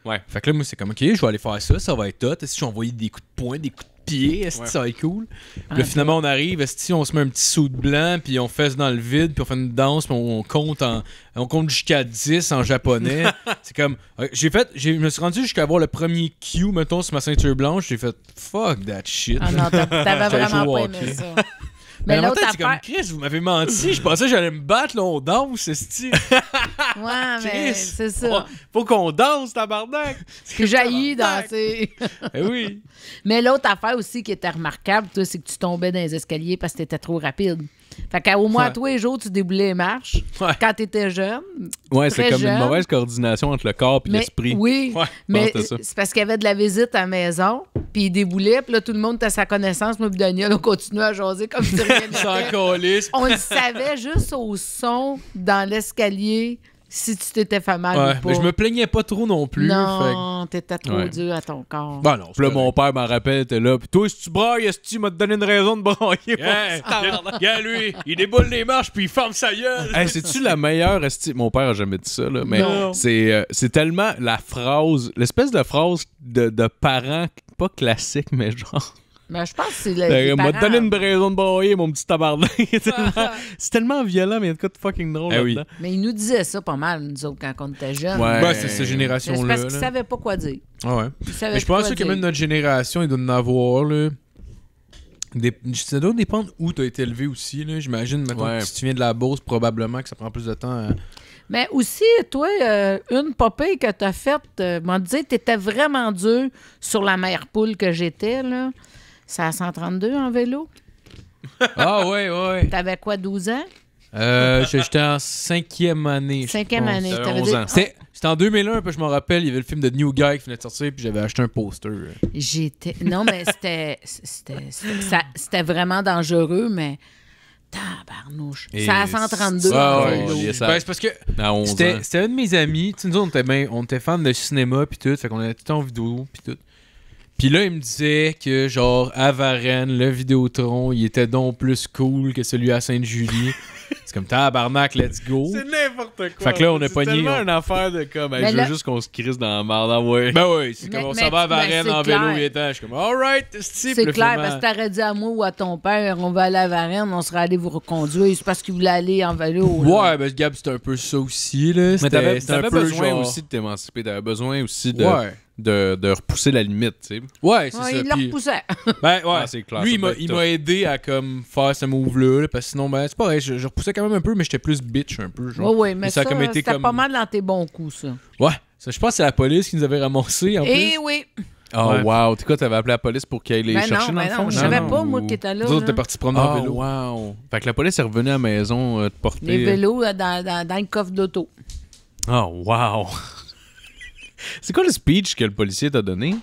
S3: Ouais. Fait que là, moi, c'est comme, ok, je vais aller faire ça, ça va être hot. Si j'envoyais des coups de poing, des coups de est-ce que ça va être cool? Puis ah, finalement, on arrive, est-ce que on se met un petit saut blanc, puis on fait dans le vide, puis on fait une danse, puis on, compte en, on compte jusqu'à 10 en japonais. [LAUGHS] c'est comme euh, j'ai fait je me suis rendu jusqu'à avoir le premier Q mettons sur ma ceinture blanche, j'ai fait fuck that shit. Ah non, t'avais [LAUGHS] vraiment pas aimé ça. [LAUGHS] Ben, mais, mais l'autre affaire... comme Chris, vous m'avez menti. je pensais que j'allais me battre, là, on danse,
S1: style. [LAUGHS] ouais, mais c'est ça. Faut qu'on danse, tabarnak. [LAUGHS] J'ai danser. [LAUGHS] Ben oui. Mais l'autre affaire aussi qui était remarquable, c'est que tu tombais dans les escaliers parce que t'étais trop rapide. Fait qu'au moins, toi, tous les jours, tu déboulais les marches quand tu étais jeune. Ouais, c'est comme une mauvaise
S3: coordination entre le corps et l'esprit. Oui, mais c'est
S1: parce qu'il y avait de la visite à la maison, puis il déboulait, puis là, tout le monde était à sa connaissance. Moi, Daniel, on continuait à jaser comme si rien [LAUGHS] On le savait juste au son dans l'escalier si tu t'étais fait mal Mais je me
S3: plaignais pas trop non plus. Non,
S1: t'étais trop dur à ton corps. Bon, bah non,
S3: là, mon père m'en rappelle, t'es là. Puis toi, si tu brailles, est-ce que tu m'as donné une raison de brailler? y [LAUGHS] lui, il déboule les marches puis il forme sa gueule. Hey, c'est-tu la meilleure esti... Mon père a jamais dit ça, là, mais euh, c'est, tellement la phrase, l'espèce de phrase de, de parent, pas classique, mais genre...
S1: Mais ben, je pense que c'est le. Ben, m'a donné une
S3: raison de broyer, mon petit tabardin. [LAUGHS] Ah, ah. c'est tellement violent, mais il y a de quoi de fucking drôle eh
S1: Mais il nous disait ça pas mal, nous autres, quand on était jeunes. Ouais, ben, c'est cette génération-là. C'est parce qu'ils savaient pas quoi dire. Ah ouais. je pense que même
S3: notre génération, il doit en avoir, Ça doit dépendre où tu as été élevé aussi. J'imagine, maintenant si tu viens de la Bourse, probablement que ça prend plus de temps. Hein.
S1: Mais aussi, toi, euh, une popée que tu as faite, euh, m'a dit que tu étais vraiment dur sur la mère poule que j'étais. là. C'est à 132 en vélo? [LAUGHS] Ah oui, oui. T'avais quoi, 12 ans?
S3: Euh, j'étais en cinquième année. Cinquième année, t'avais ans. C'était en 2001, puis je me rappelle, il y avait le film de New Guy qui venait de sortir, puis j'avais acheté un poster.
S1: J'étais. Non, mais c'était. C'était vraiment dangereux, mais. Tabarnouche. C'est à 132. Ben, c'est parce que c'était
S3: un de mes amis. Tu nous, on était, on était fans de cinéma, puis tout. Fait qu'on était tout en vidéo, puis tout. Puis là, il me disait que, genre, à Varennes, le Vidéotron, il était donc plus cool que celui à Sainte-Julie. [LAUGHS] c'est comme tabarnak, let's go. C'est
S1: n'importe quoi. Fait que là, on est pogné. C'est tellement une
S3: affaire de comme, Mais je veux juste qu'on se crisse dans la merde. Ah ouais. Ben oui,
S1: c'est comme on s'en va à Varennes en vélo est temps. Je suis comme, alright, c'est C'est clair, parce que t'aurais dit à moi ou à ton père, on va aller à Varennes, on serait allé vous reconduire. C'est parce qu'il voulait aller en vélo. Ouais, là.
S3: ben Gab, c'était un peu ça aussi. Là. Mais t'avais, besoin aussi de t'émanciper. T'avais besoin aussi de. Ouais de, de repousser la limite, tu sais. Ouais, c'est ouais, ça. Il le repoussait. [LAUGHS] ben, ouais, c'est clair. Lui, il m'a aidé à comme faire ce move-là, parce que sinon, ben, c'est pas je, je, repoussais quand même un peu, mais j'étais plus bitch un peu. Genre. Ouais, ouais, mais, ça, ça, pas
S1: mal dans tes bons coups, ça.
S3: Ouais, je pense que c'est la police qui nous avait ramassés, en Et eh plus. oui. Oh, ouais. wow. T'es quoi, t'avais appelé la police pour qu'elle ben les cherche chercher dans ben le fond? Non, je savais pas, moi, que t'étais là. Nous autres, parti prendre un oh, vélo. wow. Fait que la police est revenue à la maison te euh, porter. Les euh,
S1: vélos euh, dans, dans, dans le coffre d'auto.
S3: Oh, wow. C'est quoi le speech que le policier t'a donné?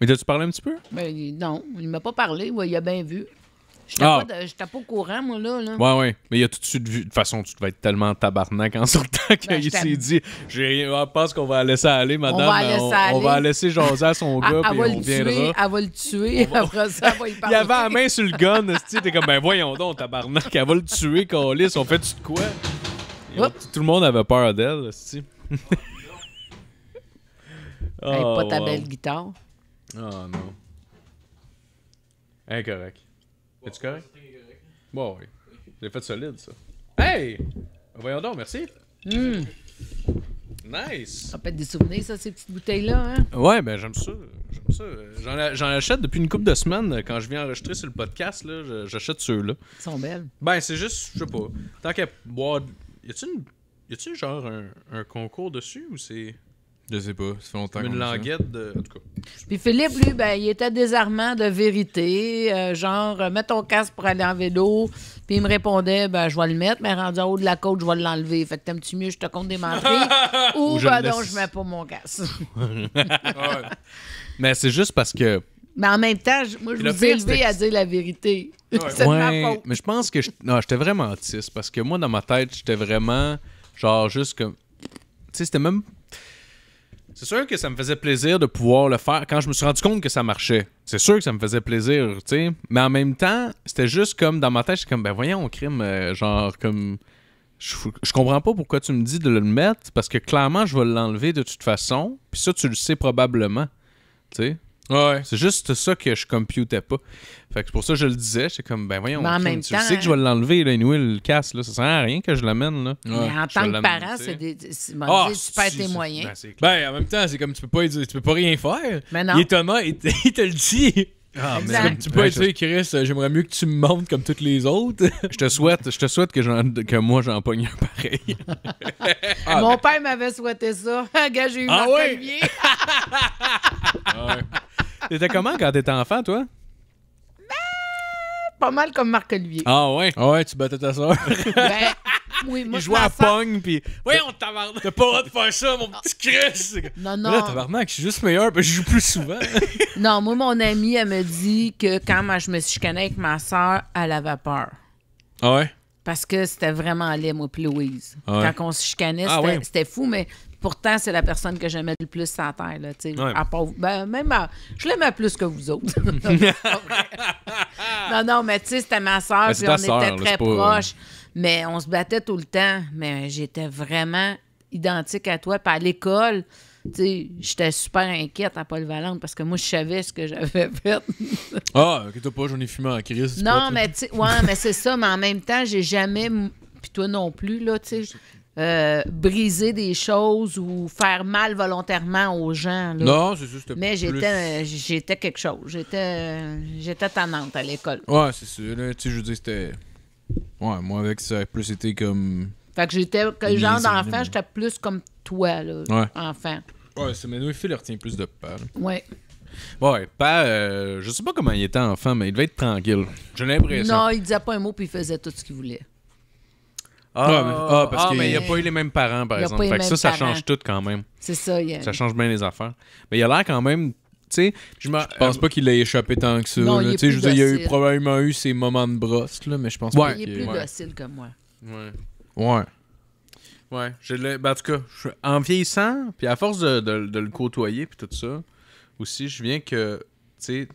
S3: Mais t'as-tu parlé un petit
S1: peu? Ben, non, il m'a pas parlé. il a bien vu. J'étais ah. pas, pas, au courant, moi, là. là. Ouais,
S3: ouais. Mais il a tout de suite vu. De toute façon, tu devais être tellement tabarnak en sortant qu'il ben, s'est dit J'ai ah, pense qu'on va la laisser aller, madame. On va, laisser va laisser jaser à son [LAUGHS] gars. puis on viendra. Tuer,
S1: elle va le tuer. [LAUGHS] Après ça, elle va y parler. Il avait la main
S3: sur le gun. T'es comme Ben voyons donc, tabarnak. Elle va le tuer, quand On fait-tu de quoi Tout le monde avait peur d'elle. [LAUGHS] Oh, pas ta oh, belle guitare. Oh non. Incorrect. Es-tu correct? Hein. Bon, oui. J'ai fait solide, ça. Hey! Voyons donc,
S1: merci. Hum. Nice! Ça peut être des souvenirs, ça, ces petites bouteilles-là, hein?
S3: Ouais, ben j'aime ça. J'aime ça. J'en, j'en achète depuis une couple de semaines. Quand je viens enregistrer sur le podcast, là, j'achète ceux-là. Ils sont belles. Ben, c'est juste, je sais pas. Tant qu'à boire. Y a-tu Y a genre un, un concours dessus ou c'est. Je sais pas, ça fait longtemps. Une languette
S2: de. En tout cas.
S1: Puis Philippe, lui, ben, il était désarmant de vérité. Euh, genre, euh, mets ton casque pour aller en vélo. Puis il me répondait, ben, je vais le mettre, mais rendu en haut de la côte, je vais l'enlever. Fait que un tu mieux, je te compte des [LAUGHS] ou, je ben, donc, je mets pas mon casque.
S2: [LAUGHS] [LAUGHS]
S3: mais c'est juste parce que.
S1: Mais en même temps, moi, je vous ai à dire la vérité. c'est Mais
S3: je pense que. Je... Non, j'étais vraiment tisse parce que moi, dans ma tête, j'étais vraiment. Genre, juste comme. Tu sais, c'était même c'est sûr que ça me faisait plaisir de pouvoir le faire quand je me suis rendu compte que ça marchait. C'est sûr que ça me faisait plaisir, tu sais. Mais en même temps, c'était juste comme dans ma tête, c'était comme, ben voyons, crime, euh, genre, comme. Je, je, comprends pas pourquoi tu me dis de le mettre parce que clairement, je vais l'enlever de toute façon. Puis ça, tu le sais probablement. Tu sais. Ouais, c'est juste ça que je computais pas. C'est pour ça que je le disais, c'est comme ben voyons, tu sais que je vais l'enlever là, anyway, le casse là, ça sert à rien que je l'amène là. en tant que parent, c'est
S1: ah, tu perds tes moyens. Ben,
S3: ben, en même temps, c'est comme tu peux pas tu peux pas rien faire. Mais Il Thomas, [LAUGHS] il, te le dit. Ah, tu peux ben, être, Chris, euh, j'aimerais mieux que tu me montes comme toutes les autres. [LAUGHS] je te souhaite, je te souhaite que, moi j'en pogne un pareil.
S1: [LAUGHS] Ah, mon ben. père m'avait souhaité ça. Gars, j'ai eu ah, mon premier.
S3: ouais. T'étais comment quand t'étais enfant, toi? Ben,
S1: pas mal comme Marc-Olivier. Ah
S3: ouais? Ah ouais, tu battais ta soeur. [LAUGHS]
S1: Ben, oui, moi, Il jouait à Pong, puis. Voyons, tabarnak. T'as pas le droit de faire ça, mon petit Chris. Non, non. Là,
S3: tabarnak, je suis juste meilleur, pis je joue plus souvent.
S1: [LAUGHS] non, moi, mon amie, elle me dit que quand moi, je me suis chicanée avec ma soeur, elle avait peur. Ah ouais? Parce que c'était vraiment laid, moi, puis Louise. Ah quand on se chicanait, ah c'était fou, mais Pourtant, c'est la personne que j'aimais le plus sur terre. même je l'aimais plus que vous autres. [LAUGHS] [LAUGHS] non, non, mais tu sais, c'était ma soeur, ben, puis on était très proches. Mais on se battait tout le temps. Mais j'étais vraiment identique à toi. Puis à l'école, j'étais super inquiète à Paul Valente parce que moi, je savais ce que j'avais [LAUGHS] fait.
S3: ah, inquiète pas, j'en ai fumé en crise. Non, mais
S1: tu ouais, mais c'est ça, mais en même temps, j'ai jamais. Puis toi non plus, là, tu sais. Euh, briser des choses ou faire mal volontairement aux gens. Non, c'est juste. Mais j'étais, j'étais quelque chose. J'étais, j'étais tannante à l'école.
S2: Ouais,
S3: c'est sûr. tu sais, je veux dire, c'était. Ouais, moi, avec ça, plus c'était comme.
S1: Fait que j'étais. Quel genre d'enfant, j'étais plus comme toi, là, ouais. enfant.
S3: Ouais, c'est mais nous, Phil retient plus de peur. Ouais. Ouais, pas. Euh, je sais pas comment il était enfant, mais il devait être tranquille. J'ai l'impression. Non,
S1: il disait pas un mot puis il faisait tout ce qu'il voulait.
S3: Ah, ah, parce ah, qu'il n'y a pas eu les mêmes parents, par exemple. Fait ça, ça change tout quand même. C'est ça. Ça change bien les affaires. Mais il a l'air quand même. Je, je pense euh, pas qu'il ait échappé tant que ça. il, je dire, il a probablement eu ses moments de brosse, là, mais je pense ouais. pas. Il est plus docile
S1: que moi. Ouais.
S3: Ouais. Ouais. Je ben, en tout cas, en vieillissant, puis à force de, le côtoyer, puis tout ça, aussi, je viens que. Tu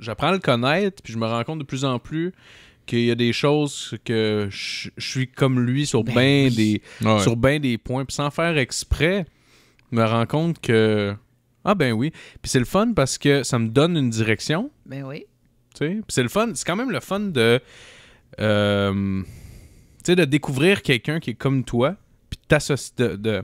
S3: j'apprends à le connaître, puis je me rends compte de plus en plus qu'il y a des choses que je suis comme lui sur ben bien des sur des points puis sans faire exprès je me rends compte que ah ben oui puis c'est le fun parce que ça me donne une direction ben oui tu c'est le fun c'est quand même le fun de euh, tu sais de découvrir quelqu'un qui est comme toi puis de, de,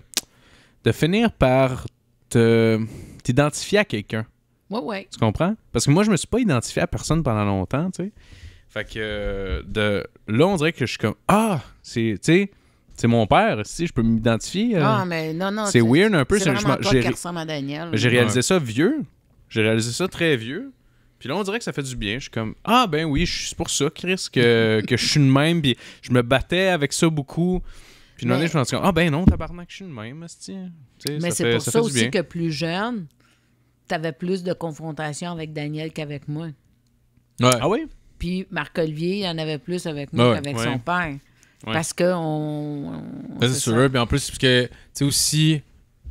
S3: de finir par te t'identifier à quelqu'un ouais ouais tu comprends parce que moi je me suis pas identifié à personne pendant longtemps tu sais fait que de là, on dirait que je suis comme Ah, c'est tu sais c'est mon père, si je peux m'identifier. Euh, ah, mais non, non. C'est weird un peu. C'est J'ai réalisé ça vieux. J'ai réalisé ça très vieux. Puis là, on dirait que ça fait du bien. Je suis comme Ah, ben oui, c'est pour ça, Chris, que, [LAUGHS] que je suis le même. Puis je me battais avec ça beaucoup. Puis une année, je me suis dit Ah, ben non, tabarnak, je suis le même. Mais c'est pour ça, ça aussi que
S1: plus jeune, t'avais plus de confrontation avec Daniel qu'avec moi. Ouais. Ah oui? Puis Marc-Olivier, il en avait plus avec nous qu'avec son père. Parce que on. c'est sûr.
S3: en plus, parce que, tu sais, aussi,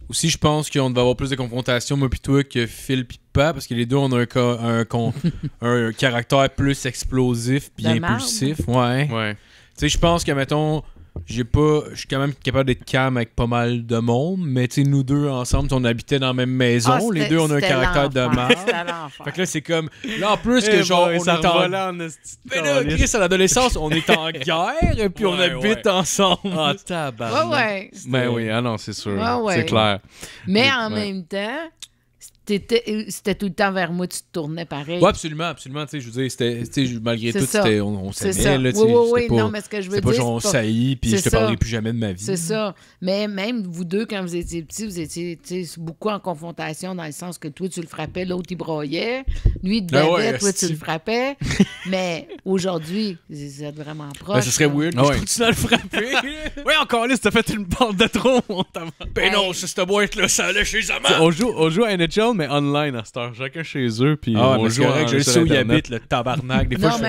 S3: aussi je pense qu'on devait avoir plus de confrontations, moi, puis toi, que Phil, puis pas, parce que les deux, on a un, [LAUGHS] un, caractère plus explosif, puis impulsif. Ouais. Ouais. Tu sais, je pense que, mettons, j'ai pas. Je suis quand même capable d'être calme avec pas mal de monde, mais tu nous deux ensemble, on habitait dans la même maison. Ah, les deux, on a un caractère de mort. fait là, c'est comme. Là, en plus, eh que genre, on est
S2: en. Chris, à l'adolescence, on est en [LAUGHS] guerre, et puis on habite
S3: ensemble. Ah, tabac. Ouais, Mais oui, ah non, c'est sûr. c'est clair.
S1: mais en même temps, euh, c'était tout le temps vers moi, tu te tournais pareil. Oui,
S3: absolument, absolument. je veux dire, malgré tout, on, on s'aimait. Oui, oui, oui. non, mais ce que je veux dire. C'est pas genre on saillit, puis je te parlerai plus jamais de ma vie. C'est ça.
S1: Mais même vous deux, quand vous étiez petits, vous étiez beaucoup en confrontation dans le sens que toi, tu le frappais, l'autre, il broyait. Lui, il ben te toi, tu le frappais. [LAUGHS] mais aujourd'hui, vous êtes vraiment ben, proches. Ben, ce serait weird. Ah je tu à le frapper. [LAUGHS] oui, encore là, t'as fait une bande de tronc.
S3: Ben non, c'est cette être là ça allait chez les On joue, on joue mais online à cette heure. Chacun chez eux. Puis ah on joue c'est je sais où il habite, le tabarnak. Des fois,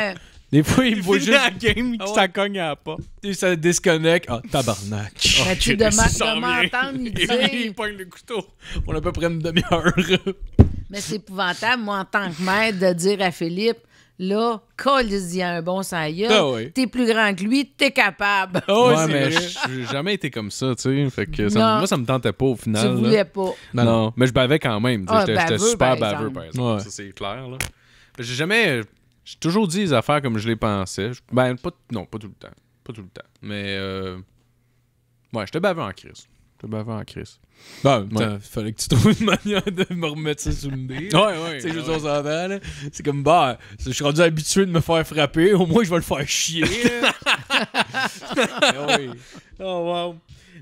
S3: des fois il vaut juste. la game, il ah ça cogne à pas, Et ça déconnecte. Ah, tabarnac. Ben, ah, tu demandes- m'entendre, entendre, il Il le couteau. On a à peu près une demi-heure.
S1: Mais c'est épouvantable, moi, en tant que maître de dire à Philippe Là, y dit un bon sans ah t'es plus grand que lui, t'es capable. Oh, ouais, mais
S3: j'ai jamais été comme ça, tu sais. Fait que ça, moi, ça me tentait pas au final. Tu voulais pas. Non, mais je bavais quand même. Ah, j'étais super baveux, par exemple. Ça, c'est clair, là. J'ai jamais. J'ai toujours dit les affaires comme je les pensais. Ben, pas, non, pas tout le temps. Pas tout le temps. Mais. Euh... Ouais, j'étais baveux en crise. T'es bavard en crise. Ben, fallait que tu trouves une manière de me remettre ça sous le nez. ouais, ouais. Tu sais, je s'en là. C'est comme, bah, je suis rendu habitué de me faire frapper. Au moins, je vais le faire chier. [LAUGHS]
S2: [LAUGHS] Ben oh, wow.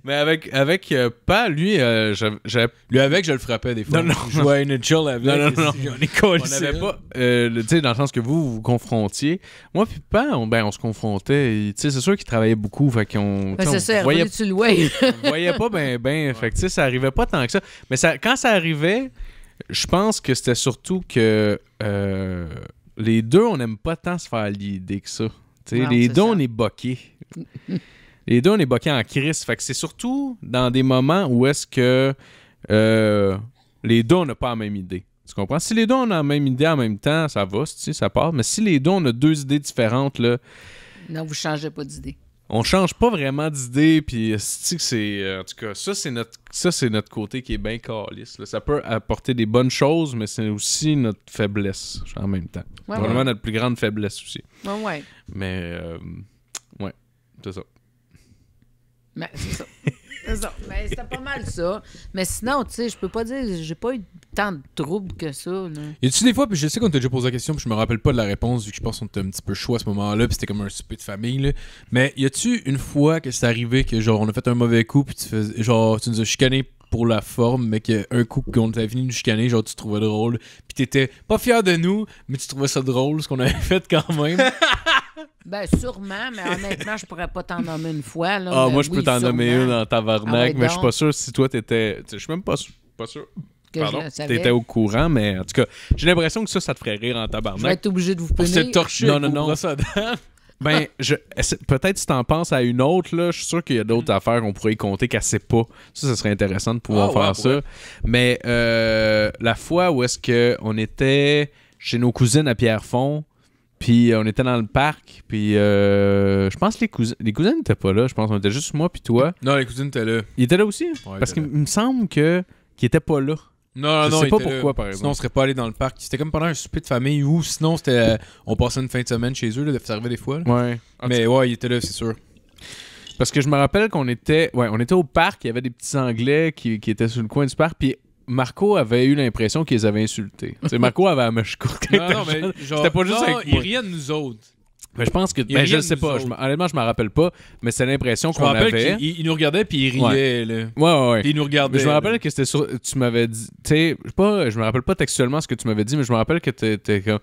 S3: Mais avec, avec euh, lui, euh, j'avais- Lui avec, je le frappais des fois. Non, non, Je jouais avec. Non, non, non. [LAUGHS] On est on n'avait pas, euh, tu sais, dans le sens que vous vous, vous confrontiez. Moi puis pas, on, ben, on se confrontait. Tu sais, c'est sûr qu'il travaillait beaucoup, fait qu'on on ça, voyait, tu le voyais. [LAUGHS] voyait pas ben ben. Fait tu sais, ça arrivait pas tant que ça. Mais ça, quand ça arrivait, je pense que c'était surtout que les deux, on n'aime pas tant se faire l'idée que ça. Tu sais, les deux, on est boqués. [LAUGHS] Les deux, on est boqués en crise. Fait que c'est surtout dans des moments où est-ce que euh, les deux, on n'a pas la même idée. Tu comprends? Si les deux, on a la même idée en même temps, ça va, tu sais, ça part. Mais si les deux, on a deux idées différentes, là.
S1: Non, vous changez pas d'idée.
S3: On change pas vraiment d'idée, puis c'est. Euh, en tout cas, ça, c'est notre, notre côté qui est bien caliste. Ça peut apporter des bonnes choses, mais c'est aussi notre faiblesse en même temps. Vraiment Probablement notre plus grande faiblesse aussi. Ouais, Mais, euh, ouais, c'est ça. Mais ben, c'est ça. [LAUGHS]
S1: c'est ça. Mais ben, c'était pas mal ça. Mais sinon, tu sais, je peux pas dire, j'ai pas eu tant de troubles que ça.
S3: Y a-tu des fois, puis je sais qu'on t'a déjà posé la question, puis je me rappelle pas de la réponse, vu que je pense qu'on était un petit peu chaud à ce moment-là, puis c'était comme un souper de famille, Mais y a-tu une fois que c'est arrivé que, genre, on a fait un mauvais coup, puis tu genre, tu nous as chicané pour la forme, mais qu'un coup qu'on t'avait venu de nous chicaner, genre, tu trouvais drôle, puis t'étais pas fier de nous, mais tu trouvais ça drôle, ce qu'on avait [LAUGHS] fait quand même. [LAUGHS]
S1: Ben, sûrement, mais honnêtement, je pourrais pas t'en nommer une fois. ah, moi, je peux t'en nommer une en tabarnak, ah mais je suis pas
S3: sûr si toi, t'étais. Je suis même pas, sûr. Pardon, t'étais au courant, mais en tout cas, j'ai l'impression que ça, ça te ferait rire en tabarnak. Je vais obligé de vous punir. Non, non, non. ben, je... peut-être si t'en penses à une autre, là, je suis sûr qu'il y a d'autres hmm. affaires qu'on pourrait y compter qu'elle sait pas. Ça, ça serait intéressant de pouvoir ah, faire ça. Mais euh, la fois où est-ce qu'on était chez nos cousines à Pierrefonds, puis euh, on était dans le parc, puis euh, je pense que les cousins les cousines n'étaient pas là, je pense on était juste moi puis toi. Non, les cousines étaient là. Ils étaient là aussi parce qu'il me semble que qu'ils n'étaient pas là. Non, non, je sais pas pourquoi, par exemple. Sinon, on serait pas allé dans le parc. C'était comme pendant un souper de famille ou sinon, c'était euh, on passait une fin de semaine chez eux, là, ça des fois. Mais ouais, ils étaient là, c'est sûr. Parce que je me rappelle qu'on était, ouais, on était au parc, il y avait des petits Anglais qui, qui étaient sur le coin du parc, puis Marco avait eu l'impression qu'ils avaient insulté. Marco avait non, mais C'était pas juste non, il riait de nous autres. Mais je pense que. Mais je sais pas. honnêtement, je m'en rappelle pas, mais c'est l'impression qu'on avait. il, nous regardait puis il riait. Ouais, ouais, ouais. il nous regardait. Mais je me rappelle que c'était sur. Tu m'avais dit. Tu sais, je me rappelle pas textuellement ce que tu m'avais dit, mais je me rappelle que t'étais comme.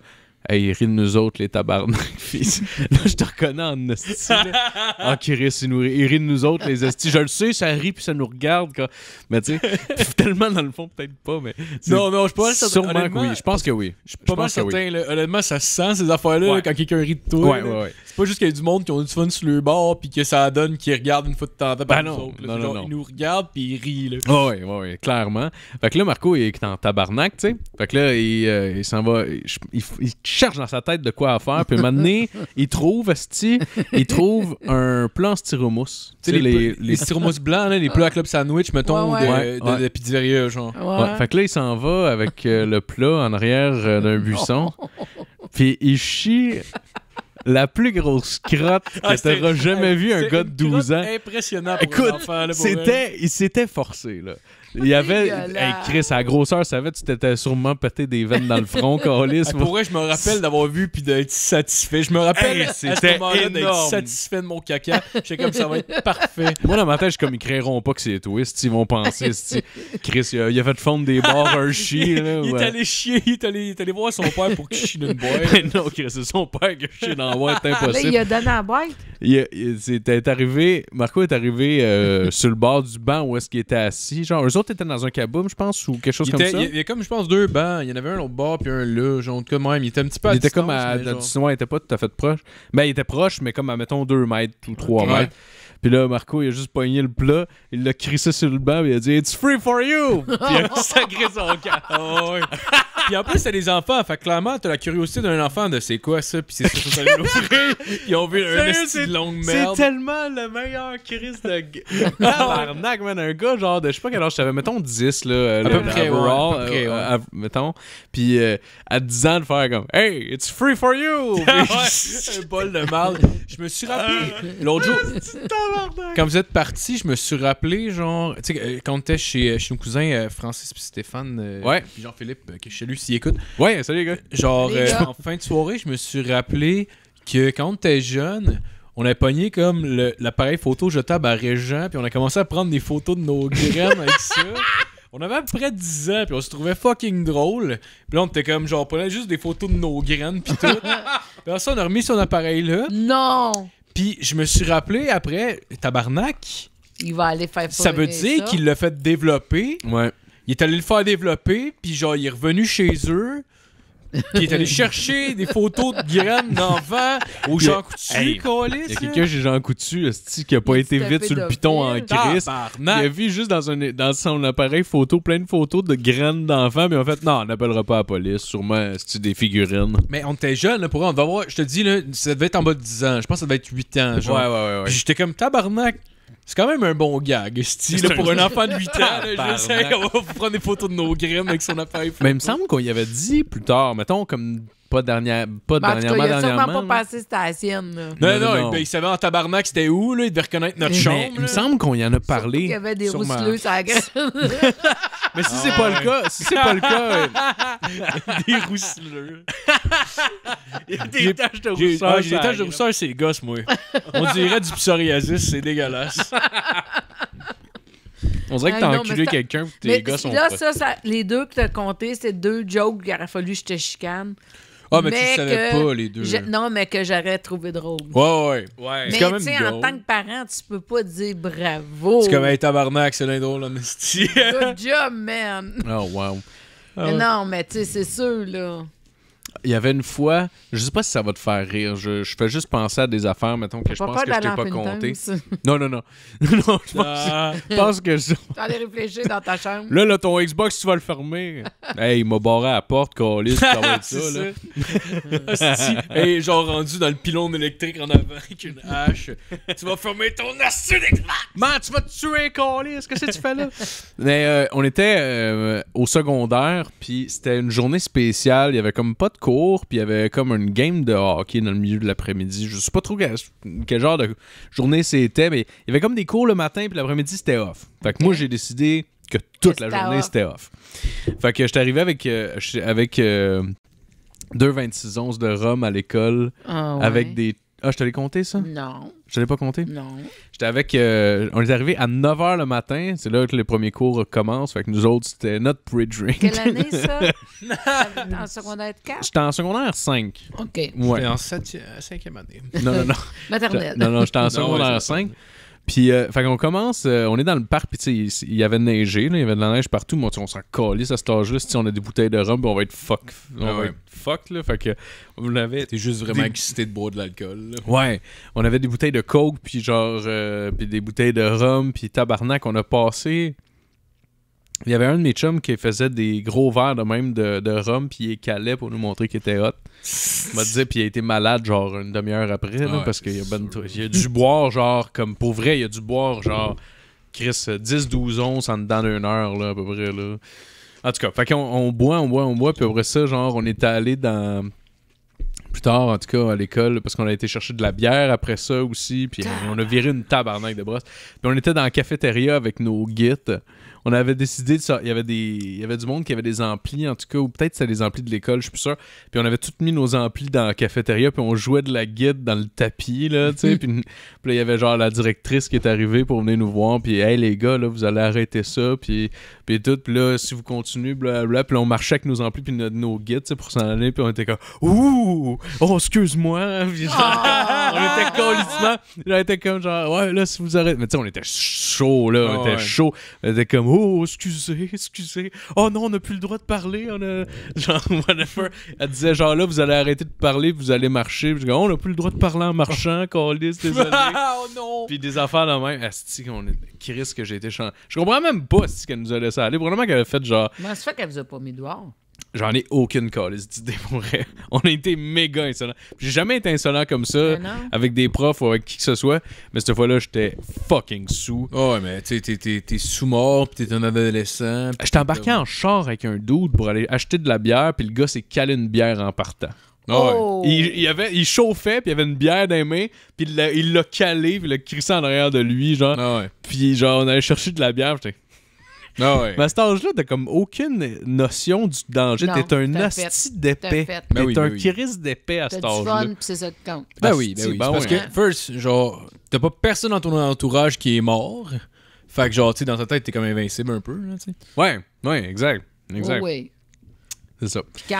S3: Hey, rit de nous autres, les tabarnak, [LAUGHS] fils. Là, je te reconnais en hostie. « [LAUGHS] Ah, Chris, il, nous... rit de nous autres, les hosties. » Je le sais, ça rit, puis ça nous regarde. Mais tu sais, tellement [LAUGHS] dans le fond, peut-être pas, mais. Non, non, je pense pas Sûrement que oui. Je pense que oui. Je suis pas mal certain. Honnêtement, ça se sent, ces affaires-là, quand quelqu'un rit de toi. Ouais, ouais, ouais. C'est pas juste qu'il y a du monde qui a du fun sur le bord, puis que ça donne qu'ils regardent une fois de temps en temps par ben nous non, Non, non, Ils nous regardent, puis ils rient. Là. ouais, ouais, clairement. Fait que là, Marco, il est en tabarnak, tu sais. Fait que là, il, euh, s'en va cherche dans sa tête de quoi faire. Puis maintenant, il trouve, asti il trouve un plan styromousse. Tu les, les, styromousses blancs, les plats à club sandwich, mettons, de, Fait que là, il s'en va avec euh, le plat en arrière euh, d'un [LAUGHS] buisson. Oh. Puis il chie la plus grosse crotte ah, que t'auras jamais vu un gars de 12 ans. Impressionnant Écoute, il s'était forcé là. Il y avait. Hey, Chris, à la grosseur, ça avait, tu t'étais sûrement pété des veines dans le front, [LAUGHS] Carlis. Ah, pour Pourquoi je me rappelle d'avoir vu puis d'être satisfait. Je me rappelle c'était à ce d'être satisfait de mon
S2: caca. J'étais comme ça va être
S3: parfait. Moi, dans ma tête, je comme ils créeront pas que c'est toi Ils vont penser, Chris, il a, fait fondre des bars, un chien. [LAUGHS] il, est allé chier, il est allé, il est allé voir son père pour qu'il chie une boîte. [LAUGHS] non, Chris, c'est son père qui a dans boîte, c'est ah, impossible. il a
S1: donné la boîte.
S3: Il, arrivé, Marco est arrivé euh, sur le bord du banc où est-ce qu'il était assis. Genre, autres dans un caboum je pense, ou quelque chose comme ça. Il y, a comme, je pense, deux bancs. Il y en avait un au bord puis un là. Genre, tout même, il était un petit peu à Il était comme à. Genre... Sinon, il était pas tout à fait proche. Ben, il était proche, mais comme à, mettons, deux mètres ou trois mètres. Puis là, Marco, il a juste poigné le plat, il l'a crissé sur le banc, il a dit It's free for you! [LAUGHS] Puis il a
S2: sacré son cas Oh, ouais.
S3: [LAUGHS] pis en plus, c'est des enfants. Fait que clairement, t'as la curiosité d'un enfant de c'est quoi ça. Puis c'est ça ça allait l'ouvrir. [LAUGHS] Ils ont vu un esti de longue merde. C'est tellement le meilleur Chris de. [LAUGHS] Tabarnak, man. Un gars, genre, de je sais pas quel âge j'avais, mettons 10, là. À peu près, raw. Euh, mettons. Puis euh, à 10 ans, de faire comme Hey, it's free for you. [LAUGHS] Un bol de mal. Je me suis rappelé euh, l'autre jour. Quand vous êtes parti, je me suis rappelé, genre, tu sais, quand était chez, chez nos cousins Francis puis Stéphane. ouais. Puis Jean-Philippe, qui est chez lui s'il écoute. Ouais, salut les gars. Genre, euh, en fin de soirée, je me suis rappelé que quand t'es jeune, on a pogné comme l'appareil photo jetable à Régent, puis on a commencé à prendre des photos de nos graines avec ça. [LAUGHS] On avait à peu près 10 ans, puis on se trouvait fucking drôle. Puis là, on était comme, genre, on prenait juste des photos de nos graines, puis tout. [LAUGHS] puis ça, on a remis son appareil-là. Non! Puis je me suis rappelé après, tabarnak.
S1: Il va aller faire Ça veut dire qu'il
S3: l'a fait développer. Ouais il est allé le faire développer, puis genre, il est revenu chez eux. Puis il est allé [LAUGHS] chercher des photos de graines d'enfants au Jean Coutu, hey, Il y a hein. quelqu'un chez Jean Coutu qui a pas été vite sur le piton en crise. Il a vu juste dans, son appareil photo plein de photos de graines d'enfants, mais en fait, non, on n'appellera pas la police. Sûrement, c'est des figurines. Mais on était jeune, là, pour on va voir. je te dis, ça devait être en bas de 10 ans. Je pense que ça devait être 8 ans. Genre. Ouais, ouais, ouais. J'étais comme tabarnak. C'est quand même un bon gag, style pour un enfant de 8 ans. je sais qu'on va prendre des photos de nos graines avec son appareil. Mais il me semble qu'on y avait dit plus tard, mettons, comme pas dernière pas ben, dernièrement il a sûrement pas
S1: passé c'était la sienne. Non, non, ben, il
S3: savait en tabarnak c'était où, là. Il devait reconnaître notre chambre. il me semble qu'on y en a parlé.
S1: Il y avait des rousselus à la
S2: [LAUGHS] Mais si ah c'est pas le cas, si c'est pas le cas. Euh, [LAUGHS] des roussilleux [LAUGHS] Il y a des taches de rousseur. Ah, des taches
S3: de rousseur, c'est gosse gosses, moi. On dirait du psoriasis, c'est dégueulasse. On dirait que ah, t'as enculé quelqu'un tes gosses ont là, ça,
S1: les deux que t'as compté, c'est deux jokes qu'il aurait fallu que je te chicane. Ah, mais, tu tu savais pas les deux. Non, mais que j'aurais trouvé drôle.
S3: Ouais, ouais. ouais. Mais tu sais, en tant que
S1: parent, tu peux pas dire bravo. C'est comme un
S3: tabarnak, c'est un drôle, Good
S1: job, man.
S3: [LAUGHS] Oh, wow. non,
S1: mais tu sais, c'est sûr, là.
S3: Il y avait une fois, je sais pas si ça va te faire rire, je, je fais juste penser à des affaires, mettons, que je pense que je t'ai pas compté. [LAUGHS] Non, non, [LAUGHS] non. non, je pense, ah. que ça. tu
S1: allais réfléchir dans ta chambre.
S3: Là, là, ton Xbox, tu vas le fermer. hey, il m'a barré à la porte, Calis, ça va être [LAUGHS] ça, là. hey, genre rendu dans le pylône électrique en avant avec une hache. tu vas fermer ton astuce d'Xbox! Man, tu vas te tuer, Calis, qu'est-ce que tu fais là? Mais euh, on était euh, au secondaire, puis c'était une journée spéciale, il y avait comme pas de cours, puis il y avait comme un game de hockey dans le milieu de l'après-midi. Je sais pas trop quel, genre de journée c'était, mais il y avait comme des cours le matin, puis l'après-midi, c'était off. Fait que moi, j'ai décidé que toute la journée, c'était off. Fait que j'étais arrivé avec, euh, avec 26 euh, onces de rhum à l'école, ah avec des ah, je t'allais compter compté, ça? Non. Je t'allais pas compté? Non. J'étais avec. Euh, on est arrivé à 9 h le matin. C'est là que les premiers cours commencent. Fait que nous autres, c'était notre pre-drink. Quelle année, ça?
S1: [LAUGHS] en [LAUGHS] secondaire 4?
S3: J'étais en secondaire 5. OK. Ouais. J'étais en euh, cinquième 5e année. Non, non, non. [LAUGHS] Maternelle. Non, non, j'étais en secondaire 5. Puis, euh, fait commence, euh, on est dans le parc, puis tu il y avait neigé, il y avait de la neige partout, mais on s'en collés, à cet âge-là. Si on a des bouteilles de rhum, on va être fuck. On ah va être fuck, là. Fait que, on avait. T'es juste vraiment excité de boire de l'alcool, Ouais. On avait des bouteilles de coke, puis genre, euh, puis des bouteilles de rhum, puis tabarnak, on a passé. Il y avait un de mes chums qui faisait des gros verres de même de, de rhum, puis il calait pour nous montrer qu'il était hot. Il m'a dit, puis il a été malade genre une demi-heure après, là, parce qu'il a, ben, il a dû boire genre, comme pour vrai, il a du boire genre, Chris, 10-12 onces en dedans d'une heure, là, à peu près. Là. En tout cas, fait qu'on on boit, on boit, on boit, puis après ça, genre, on est allé dans plus tard, en tout cas, à l'école, parce qu'on a été chercher de la bière après ça aussi, puis on a viré une tabarnak de brosse. Puis on était dans la cafétéria avec nos guides, on avait décidé de ça. Il y avait des, y avait du monde qui avait des amplis, en tout cas, ou peut-être c'était des amplis de l'école, je suis plus sûr. Puis on avait toutes mis nos amplis dans la cafétéria, puis on jouait de la guide dans le tapis, là, tu sais. [LAUGHS] puis, puis là, il y avait genre la directrice qui est arrivée pour venir nous voir, puis, hey, les gars, là, vous allez arrêter ça, puis puis tout. Puis là, si vous continuez, blablabla. Puis là, on marchait avec nos amplis, puis nos, nos guides, pour s'en aller. Puis on était comme, ouh, oh, excuse-moi. [LAUGHS] Ah! on était complètement. Là, était comme, genre, ouais, là, si vous arrêtez. Mais tu sais, on était chaud, là. On était chaud. On était comme, oh, excusez, excusez. Oh non, on n'a plus le droit de parler. On a... [LAUGHS] Genre, whatever. Elle disait, genre, là, vous allez arrêter de parler, vous allez marcher. Puis je dis, oh, on n'a plus le droit de parler en marchant, Carlis, [LAUGHS] désolé. oh non. Puis des affaires là même. Asti, qu'on est. Chris, que j'ai été Je comprends même pas ce qu'elle nous allait ça allait. Probablement qu'elle avait fait genre.
S1: ça fait qu'elle vous pas mis
S3: J'en ai aucune cas, d'idée pour [LAUGHS] On a été méga insolents. J'ai jamais été insolent comme ça avec des profs ou avec qui que ce soit, mais cette fois-là, j'étais fucking sous. Ah ouais, mais tu t'es, sous-mort, pis t'es un adolescent. J'étais embarqué en char avec un doute pour aller acheter de la bière, puis le gars s'est calé une bière en partant. Ah oh! Il, y avait, il chauffait, puis il avait une bière dans les mains, puis il l'a, calé, puis il l'a crissé en arrière de lui, genre. Puis ah genre, on allait chercher de la bière, ah Mais à cet âge-là, t'as comme aucune notion du danger. T'es un asti d'épée. Ben t'es un ben crise d'épée à cet âge-là.
S1: c'est ça Ben oui, ben oui. Ben parce que,
S3: first, genre, t'as pas personne dans ton entourage qui est mort. Fait que, genre, tu dans ta tête, t'es comme invincible un peu. Là, ouais, ouais, exact. Exact. oui. C'est ça.
S1: Puis quand,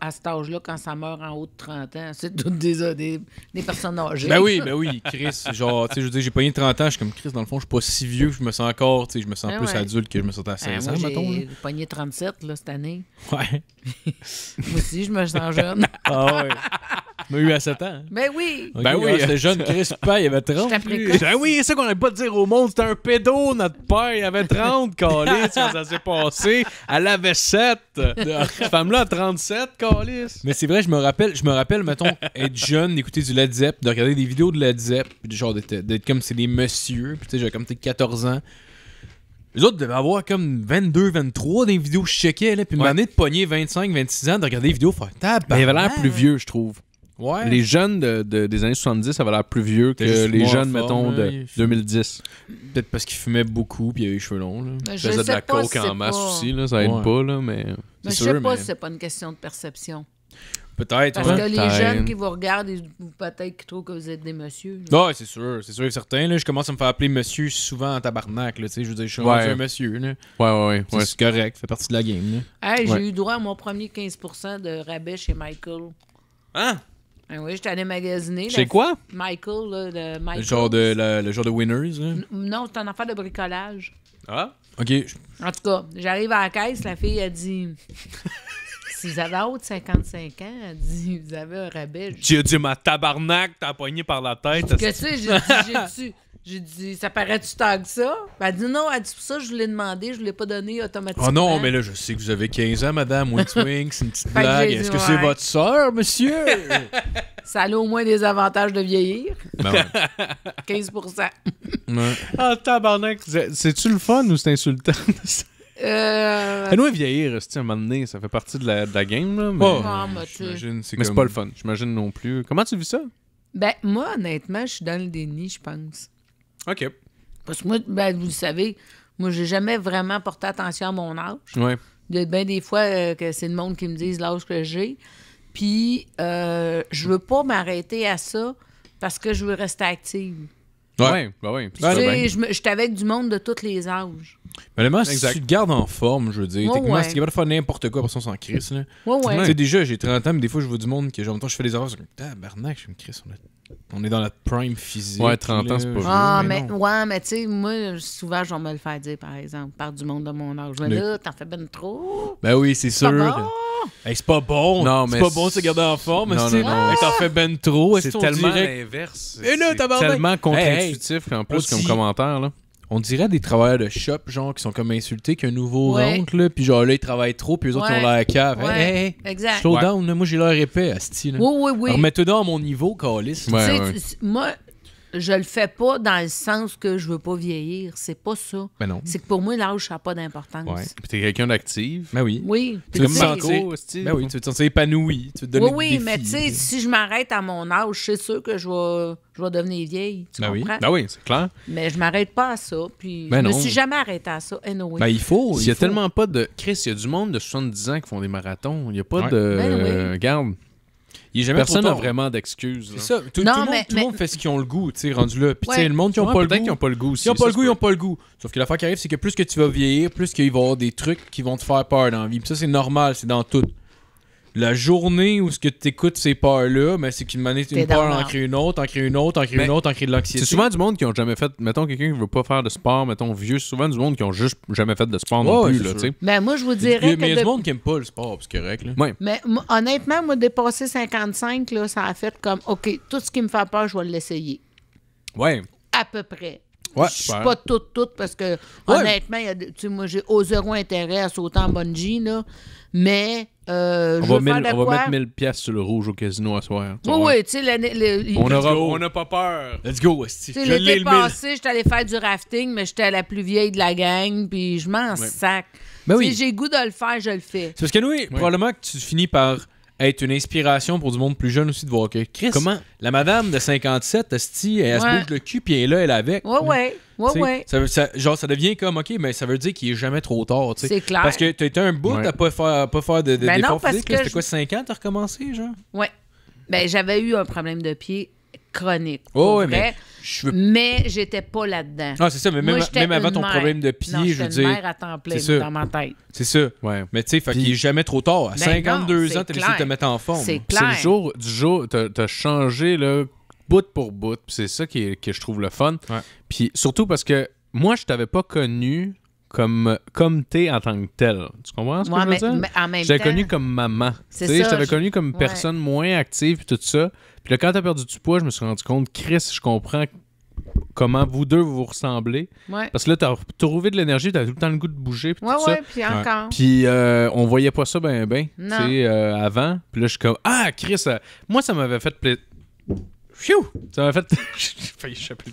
S1: à, cet âge-là, quand ça meurt en haut de 30 ans, c'est toutes euh, des, personnes âgées. Ben oui, ben
S3: [LAUGHS] oui, Chris. genre, tu sais, je veux dire, j'ai pogné 30 ans, je suis comme Chris, dans le fond, je suis pas si vieux, je me sens encore, tu sais, je me sens ben plus adulte que je me sentais à 16 ben ans, ans, mettons. J'ai
S1: pogné 37, là, cette année. Ouais. [LAUGHS] moi aussi, je me sens jeune. ah ouais.
S3: Mais eu à 7 ans. Hein.
S1: Ben oui. ben oui. Ah, c'était jeune Chris
S3: Père, il avait 30. Ben oui, c'est ça qu'on n'allait pas dire au monde. C'était un pédo, notre père. Il avait 30, [LAUGHS] calé. ça s'est passé. Elle avait 7. 37, Mais c'est vrai, je me rappelle, je me rappelle, mettons, [LAUGHS] être jeune, d'écouter du Led Zepp, de regarder des vidéos de Led Zepp, puis genre d'être comme c'est des messieurs, puis tu sais, j'avais comme 14 ans. Les autres devaient avoir comme 22, 23 des vidéos je checkais, là, puis ouais. m'amener de pogner 25, 26 ans, de regarder des vidéos, faire tabac. Mais il avait l'air plus vieux, je trouve. Les jeunes des années 70, ça avait l'air plus vieux que les jeunes, mettons, de 2010. Peut-être parce qu'ils fumaient beaucoup puis ils avaient les cheveux longs. Là. Je de la coke en masse aussi, là, ça aide pas, là, mais... Je ne sais pas si c'est
S1: pas une question de perception.
S3: Peut-être. Parce que les jeunes qui
S1: vous regardent, peut-être qu'ils trouvent que vous êtes des messieurs.
S3: Non, c'est sûr. C'est sûr et certain. Là, je commence à me faire appeler monsieur souvent en tabarnak. Là, je veux dire, je suis un monsieur. Là. Ouais, ouais, ouais. C'est correct. fait partie de la game.
S1: Hey, J'ai eu droit à mon premier 15% de rabais chez Michael. Hein? Ah oui, j'étais allé magasiner. C'est ben, quoi? Michael, là, Michael. Le genre
S3: de, le genre de Winners.
S1: Non, c'est un affaire de bricolage.
S3: Ah? OK.
S1: En tout cas, j'arrive à la caisse, la fille a dit [LAUGHS] Si vous avez haut de 55 ans, elle dit Vous avez un rabais.
S3: J'ai dit Ma tabarnak, t'as poigné par la tête. Que tu sais,
S1: j'ai dit [LAUGHS] J'ai dit, ça paraît tu tant que ça? Ben, a dit non, elle a dit pour ça, je l'ai demandé, je ne l'ai pas donné automatiquement. Oh non, mais
S3: là, je sais que vous avez 15 ans, madame, Wink c'est une petite [LAUGHS] blague. Est-ce que c'est votre soeur, monsieur?
S1: [LAUGHS] ça a au moins des avantages de vieillir. 15 ben [LAUGHS] ouais. Ah, tabarnak,
S3: c'est-tu le fun ou c'est insultant?
S1: Euh... Elle nous
S3: vieillir, à un moment donné, ça fait partie de la, de la game. Là, mais oh, ah, bah, mais c'est pas le fun, j'imagine non plus. Comment tu vis ça?
S1: Ben, moi, honnêtement, je suis dans le déni, je pense. OK. Parce que moi, ben, vous le savez, moi, j'ai jamais vraiment porté attention à mon âge. Oui. Il bien des fois euh, que c'est le monde qui me dise l'âge que j'ai. Puis, euh, je veux pas m'arrêter à ça parce que je veux rester active.
S2: Oui, oui, ouais.
S1: Ben tu sais, je suis avec du monde de tous les âges.
S3: Mais le si tu te gardes en forme, je veux dire, Tu sais ouais. si tu capable de faire n'importe quoi, parce qu'on s'en crisse, là. Oui, ouais. Tu sais, déjà, j'ai 30 ans, mais des fois, je vois du monde que, genre, je fais des erreurs, je me dis, tabarnak, je me crisse, on a on est dans la prime physique. Ouais, 30 ans, c'est pas Ah, mais, mais
S1: ouais, mais tu sais, moi, souvent, je vais me le faire dire, par exemple, par du monde de mon âge. Mais là, t'en fais ben trop. Ben oui, c'est sûr. Pas
S3: c'est pas bon. Non, mais c'est pas bon de se garder en forme. Non, non, non. t'en fais ben trop. C'est tellement l'inverse.
S2: Eh c'est tellement contre-intuitif, en plus, comme commentaire,
S3: là on dirait des travailleurs de shop, genre, qui sont comme insultés qu'un nouveau oncle, rentre, là, puis genre là, ils travaillent trop, puis les autres, ils ont l'air cave. Ouais. Hey, hey, exact. Slow moi, j'ai l'air épais, Asti. Là. Oui, oui, oui. Remets-toi dans mon niveau, Calis.
S1: moi, je le fais pas dans le sens que je veux pas vieillir. C'est pas ça. Ben non. C'est que pour moi, l'âge, n'a pas d'importance. Ouais.
S3: Puis t'es quelqu'un d'actif. Ben oui. Oui. T'es comme Ben oui, tu te sens épanoui. oui,
S1: mais tu sais, si je m'arrête à mon âge, c'est sûr que je vais, devenir vieille. Tu ben comprends? oui. Ben oui, c'est clair. Mais je m'arrête pas à ça. je ne ben me suis jamais arrêté à ça. il faut. Il, y a tellement
S3: pas de. Chris, il y a du monde de 70 ans qui font des marathons. Il n'y a pas de. Garde. Il Personne n'a vraiment d'excuses. Tout, le monde, tout le monde fait ce qu'ils ont le goût, tu sais, rendu là. Puis, tu sais, le monde qui n'ont pas, le goût. Ils ont pas le goût. ils n'ont pas le goût, ils n'ont pas le goût. Sauf que l'affaire qui arrive, c'est que plus que tu vas vieillir, plus qu'il va y avoir des trucs qui vont te faire peur dans la vie. Puis ça, c'est normal, c'est dans tout la journée où ce que tu écoutes ces peurs-là, mais ben, c'est qu'une manière une peur en crée une autre, en crée une autre, en crée une autre, en crée de l'anxiété. C'est souvent du monde qui ont jamais fait, mettons quelqu'un qui veut pas faire de sport, mettons vieux, souvent du monde qui ont juste jamais fait de sport non plus. Là, ben, moi, je vous dirais. Mais il y a du monde qui aime pas le sport, c'est correct.
S1: Mais honnêtement, moi, dépasser 55, ça a fait comme, OK, tout ce qui me fait peur, je vais l'essayer. Oui. À peu près. Ouais, je suis pas toute, toute, parce que honnêtement, tu moi, j'ai zéro intérêt à sauter en bungee, là. Mais. Euh, on, je va, on va mettre 1000
S3: pièces sur le rouge au casino à soir. Oui,
S1: oui, tu sais, on
S3: n'a pas peur. Let's go, je L'été passé,
S1: j'étais allé faire du rafting, mais j'étais la plus vieille de la gang, puis je m'en sac. Ben oui. Si j'ai goût de le faire, je le fais. C'est parce que nous,
S3: oui. probablement que tu finis par être une inspiration pour du monde plus jeune aussi de voir que Chris, Comment? la madame de 57, elle, elle se bouge le cul puis elle est là, elle est avec. Ouais, ouais. Ouais, ouais. genre, ça devient comme, OK, mais ça veut dire qu'il est jamais trop tard. C'est clair. Parce que tu été un bout, à pas faire, pas faire de, de ben C'était quoi, 5 ans, t'as recommencé,
S1: genre? Ouais. Ben, j'avais eu un problème de pied chronique. Oh, mais je veux... j'étais pas là-dedans. Ah, c'est ça, mais même, avant ton problème de pied, je veux dire. mère à temps plein dans ma tête.
S3: C'est ça. Ouais. Mais tu sais, fait qu'il est jamais trop tard. À 52 ben ans, t'as essayé de te mettre en forme. C'est le jour du jour, t'as as changé bout pour bout. C'est ça qui que je trouve le fun. Puis surtout parce que moi, je t'avais pas connu comme, comme t'es en tant que tel. Tu comprends ce que je veux dire? je t'avais connu comme maman. C'est ça. Je t'avais connu comme personne moins active et tout ça. Puis là, quand t'as perdu du poids, je me suis rendu compte, Chris, je comprends comment vous deux vous, ressemblez. Ouais. Parce que là, t'as retrouvé de l'énergie, t'as tout le temps le goût de bouger. Puis ouais, ouais, ça. puis encore. Puis euh, on voyait pas ça ben, ben, tu sais, euh, avant. Puis là, je suis comme, ah, Chris, euh, moi, ça m'avait fait plaisir Phew! Ça m'a fait. [LAUGHS]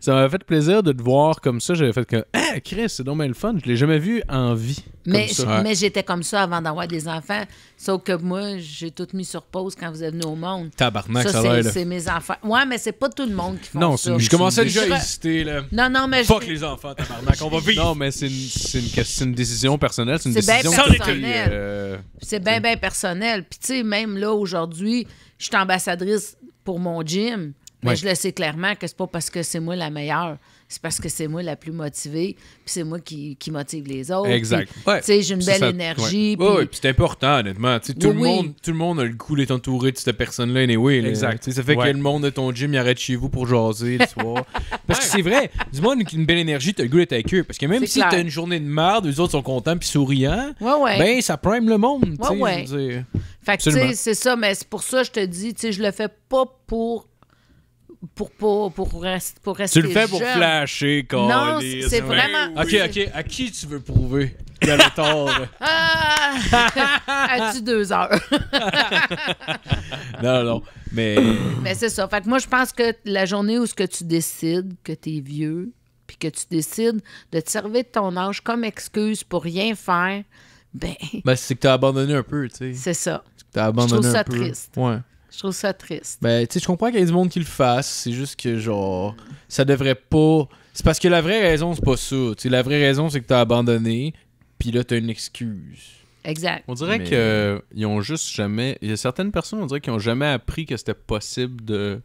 S3: ça fait plaisir de te voir comme ça. J'avais fait que. Ah, Chris, c'est donc le fun. Je l'ai jamais vu en vie. Mais,
S1: mais j'étais comme ça avant d'avoir des enfants. Sauf que moi, j'ai tout mis sur pause quand vous êtes venu au monde. Tabarnak, ça, ça C'est mes enfants. Ouais, mais c'est pas tout le monde qui font non, ça. Non, je commençais déjà à hésiter. Là. Non, non, mais. Fuck les
S3: enfants, tabarnak, on va vivre. Non, mais c'est une, décision personnelle. C'est une décision personnelle. Euh,
S1: c'est bien, bien personnel. Puis, tu sais, même là, aujourd'hui, je suis ambassadrice pour mon gym, mais je le sais clairement que c'est pas parce que c'est moi la meilleure c'est parce que c'est moi la plus motivée, puis c'est moi qui, qui, motive les autres. Exact. sais j'ai une belle énergie. Oui,
S3: c'est important, honnêtement. tout, le Monde, tout le monde a le goût d'être entouré de cette personne-là, anyway. oui Exact. sais ça fait que le monde de ton gym, il arrête chez vous pour jaser le soir. [LAUGHS] parce que c'est vrai, du monde une belle énergie, t'as le goût d'être avec eux. Parce que même si t'as une journée de merde, les autres sont contents puis souriants, ben ça prime le monde. Fait que c'est
S1: ça, mais c'est pour ça que je te dis, je le fais pas pour pour, pour, pour, rester. Tu le fais pour flasher, quand Non, c'est vraiment. Ok, ok.
S3: À qui tu veux prouver qu'elle tort [LAUGHS]
S1: Ah [LAUGHS] As-tu deux heures
S3: [LAUGHS] Non, non. Mais. Mais
S1: ben, c'est ça. Fait moi, je pense que la journée où ce que tu décides que tu es vieux, puis que tu décides de te servir de ton âge comme excuse pour rien faire, ben.
S3: Ben, c'est que tu as abandonné un peu, tu sais.
S1: C'est ça. C'est
S3: que abandonné je trouve ça triste. Ouais.
S1: Je trouve ça triste.
S3: Ben, tu sais, je comprends qu'il y ait du monde qui le fasse. C'est juste que, genre, ça devrait pas. C'est parce que la vraie raison, c'est pas ça. sais, la vraie raison, c'est que t'as abandonné, puis là, t'as une excuse.
S1: Exact. On dirait
S3: qu'ils ont juste jamais. Il y a certaines personnes, on dirait qui ont jamais appris que c'était possible de,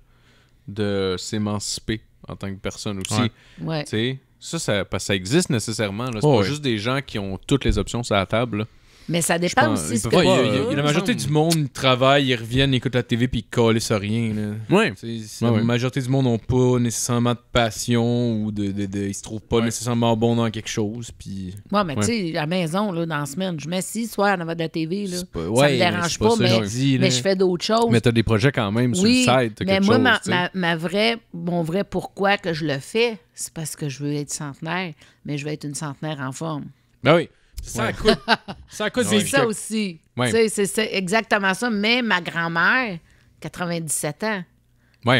S3: de s'émanciper en tant que personne aussi. Ouais. ouais. Ça, ça, ça existe nécessairement. C'est oh, pas juste des gens qui ont toutes les options sur la table.
S1: Mais ça dépend aussi. Ce que tu fais. la majorité
S3: du monde travaille, ils reviennent, ils écoutent la TV puis ils collent rien. Là. Ouais. La majorité du monde n'ont pas nécessairement de passion ou de, de, ils se trouvent pas nécessairement bon dans quelque chose. Puis... mais tu sais,
S1: à la maison, là, dans la semaine, je mets soirs en avant de la TV. Là. me dérange pas, mais, je fais d'autres choses. Mais tu as des projets quand même sur le site. Mais moi, ma, ma, ma vraie, mon vrai pourquoi que je le fais, c'est parce que je veux être centenaire, mais je veux être une centenaire en forme.
S3: Ben oui. [LAUGHS] Ça coûte. Ça coûte C'est ça aussi.
S1: C'est exactement ça. Mais ma grand-mère, 97 ans. Oui.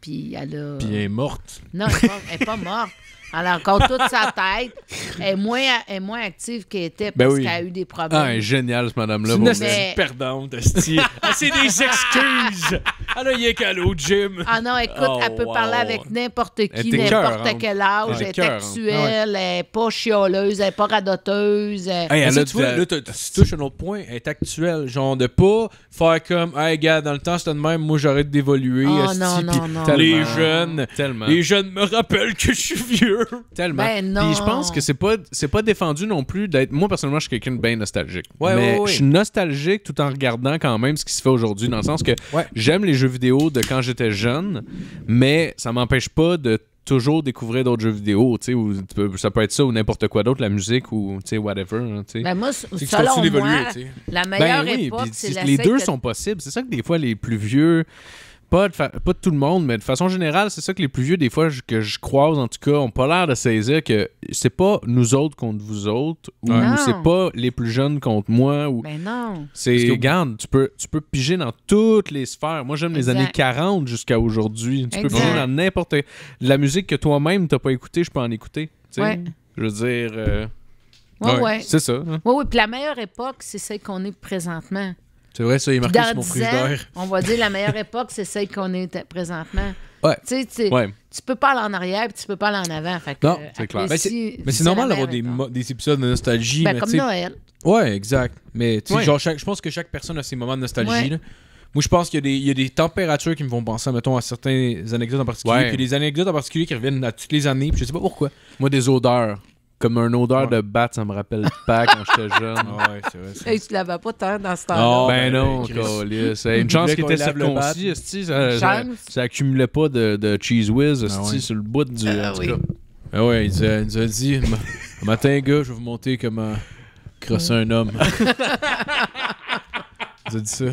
S1: Puis elle est morte. Non, elle n'est pas morte a encore toute sa tête est moins, est moins active qu'elle était ben parce qu'elle a eu des ah, problèmes. Ah,
S3: génial, madame-là. C'est une mais... perdante, ah, c'est des [LAUGHS] excuses. Elle ah, a eu qu'à l'eau, Jim.
S1: Ah non, écoute, elle peut oh, parler avec n'importe qui, n'importe hein. quel âge. elle est hein. actuelle, elle n'est pas chialeuse, elle n'est pas radoteuse. Elle... tu
S3: touches un autre point. Elle est actuelle. Genre de pas faire comme, hey, gars, dans le temps, c'était de même, moi, j'arrête d'évoluer. Oh, non, non, non, Les jeunes, les jeunes me rappellent que
S1: je suis vieux. [LAUGHS] Tellement. Ben je pense que
S3: c'est pas, c'est pas défendu non plus d'être. Moi, personnellement, je suis quelqu'un de bien nostalgique. mais je suis nostalgique tout en regardant quand même ce qui se fait aujourd'hui, dans le sens que j'aime les jeux vidéo de quand j'étais jeune, mais ça m'empêche pas de toujours découvrir d'autres jeux vidéo, tu sais, ou ça peut être ça ou n'importe quoi d'autre, la musique ou tu sais whatever, hein, tu sais. Ben moi,
S1: selon la meilleure ben c'est les deux sont
S3: possibles. C'est ça que des fois les plus vieux pas tout le monde, mais de façon générale, c'est ça que les plus vieux, des fois, que je croise, en tout cas, ont pas l'air de saisir que c'est pas nous autres contre vous autres, ou, c'est pas les plus jeunes contre moi. Ou...
S2: Ben non.
S3: C'est, que... regarde, tu peux, tu peux piger dans toutes les sphères. Moi, j'aime les années 40 jusqu'à aujourd'hui. Tu peux piger dans n'importe. La musique que toi-même, t'as pas écouté, je peux en écouter. Ouais. Je veux dire. Euh,
S1: c'est ça. Oui, hein. oui. Puis la meilleure époque, c'est celle qu'on est présentement.
S3: C'est vrai, ça, il est marqué sur mon
S1: on va dire la meilleure époque, c'est celle qu'on est présentement. Ouais. Tu peux pas aller en arrière et tu peux pas aller en avant. non, c'est clair. mais c'est normal d'avoir
S3: des, des, épisodes de nostalgie. Ben, comme Noël. Ouais, exact. Mais je pense que chaque personne a ses moments de nostalgie. Moi, je pense qu'il y, a des températures qui me font penser, mettons, à certaines anecdotes en particulier. Puis des anecdotes en particulier qui reviennent à toutes les années. Je je sais pas pourquoi. Moi, des odeurs. Comme un odeur de batte, ça me rappelle pas quand j'étais [LAUGHS] jeune. Ah ouais,
S1: tu lavais pas tant dans ce temps-là. Ben, ben, non, C'est une chance qu'il était circoncis, Ça,
S3: ça, accumulait pas de, cheese whiz, ah sur le bout du. Ah, ah ouais, il nous a, dit, un matin, gars, je vais vous montrer comment crosser un homme. [LAUGHS] il nous a dit ça.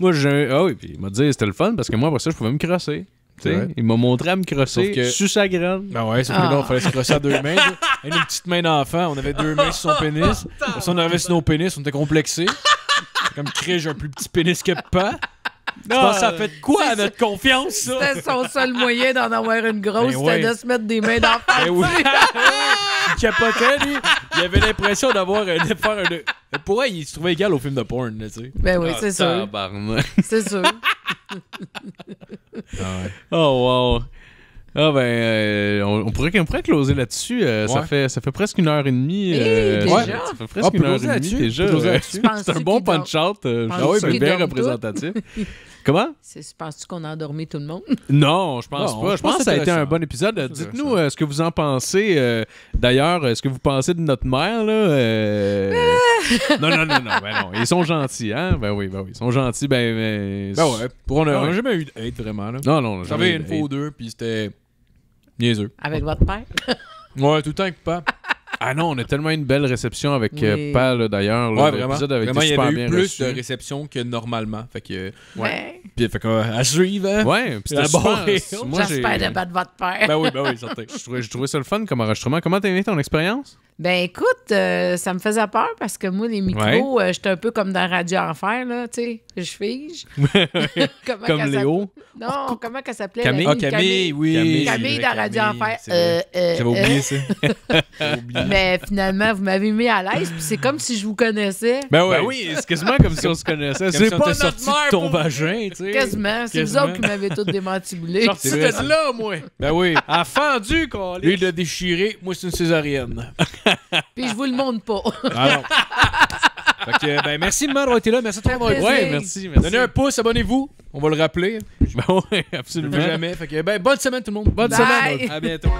S3: Moi, j'ai. Ah oui, puis il m'a dit c'était le fun parce que moi, après ça, je pouvais me crosser il m'a montré à me crosser que... sur sa graine. Ben ouais, sauf que il ah. fallait se crosser à deux mains. Une petite main d'enfant, on avait deux mains sur son [LAUGHS] pénis. Si on avait sur nos pénis, on était complexés. Comme crée, j'ai un plus petit pénis que pas. Non, ça ah. fait quoi à notre confiance, ça? C'était son seul moyen d'en avoir une grosse, ben c'était de se mettre des mains d'enfant. Ben [LAUGHS] il capotait, lui. Il avait l'impression d'avoir un. Faire un pour elle, il se trouvait égal au film de porn, tu sais. Ben oui, c'est ça. Ah, c'est sûr. Ah oh, wow. Ah ben, euh, on, pourrait, on pourrait closer là-dessus. Euh, ça, fait, ça fait presque une heure et demie. Eh, euh, ça fait presque ah, une heure et demie déjà. [LAUGHS] C'est un bon punch-out. Ah oui, [LAUGHS] c'est bien représentatif. Comment?
S1: Penses-tu qu'on a endormi tout le monde? [LAUGHS]
S3: Non, je pense pas. Je pense que ça a été un bon épisode. Dites-nous ce que vous en pensez. D'ailleurs, ce que vous pensez de notre mère? Là, non, non, non, ben non, Ils sont gentils, hein? Ben oui, ben oui. Ils sont gentils, ben... Ben, ben ouais. Pour ah on n'a jamais eu d'aide, vraiment. Là. Non, non. J'avais une fois ou deux, puis c'était niaiseux. Avec votre père? [LAUGHS] ouais, tout le temps avec papa. Ah non, on a tellement une belle réception avec euh, oui. d'ailleurs. Ouais, vraiment. Avec vraiment il y avait eu plus de réception que normalement. Fait que. Ouais. Puis fait que, à suivre. Hein. Ouais, puis c'était bon. J'espère de battre votre père. Ben oui, ben oui, certain. je, je trouvais ça le fun comme enregistrement. Comment t'as aimé ton expérience?
S1: Ben écoute, euh, ça me faisait peur parce que moi, les micros, euh, j'étais un peu comme dans Radio Enfer, là, tu sais, je fige.
S2: [LAUGHS] [LAUGHS] comme Léo.
S1: Non, oh, comment qu'elle s'appelait? Ah, Camille. Camille, oui. Camille, dans Radio Enfer. Euh, euh, J'avais oublié ça.
S2: [LAUGHS]
S1: Mais finalement, vous m'avez mis à l'aise, puis c'est comme si je vous connaissais. Ben, ouais. Ben oui,
S2: c'est quasiment comme si on
S3: se connaissait. C'est pas notre sorti mère de ton vagin, tu sais. Quasiment, c'est vous autres qui m'avez
S1: tout démantiboulé. c'était de là, moi.
S3: Ben oui, a fendu, quoi. Lui, il l'a déchiré, moi, c'est une césarienne.
S1: Puis je vous le montre pas. Alors. Ah
S3: [LAUGHS] fait que, euh, ben, merci de m'avoir été là. Merci de m'avoir Ouais, merci, Donnez un pouce, abonnez-vous. On va le rappeler. Ben oui, absolument. Jamais. Fait que, ben, bonne semaine tout le monde. Bonne semaine. À bientôt.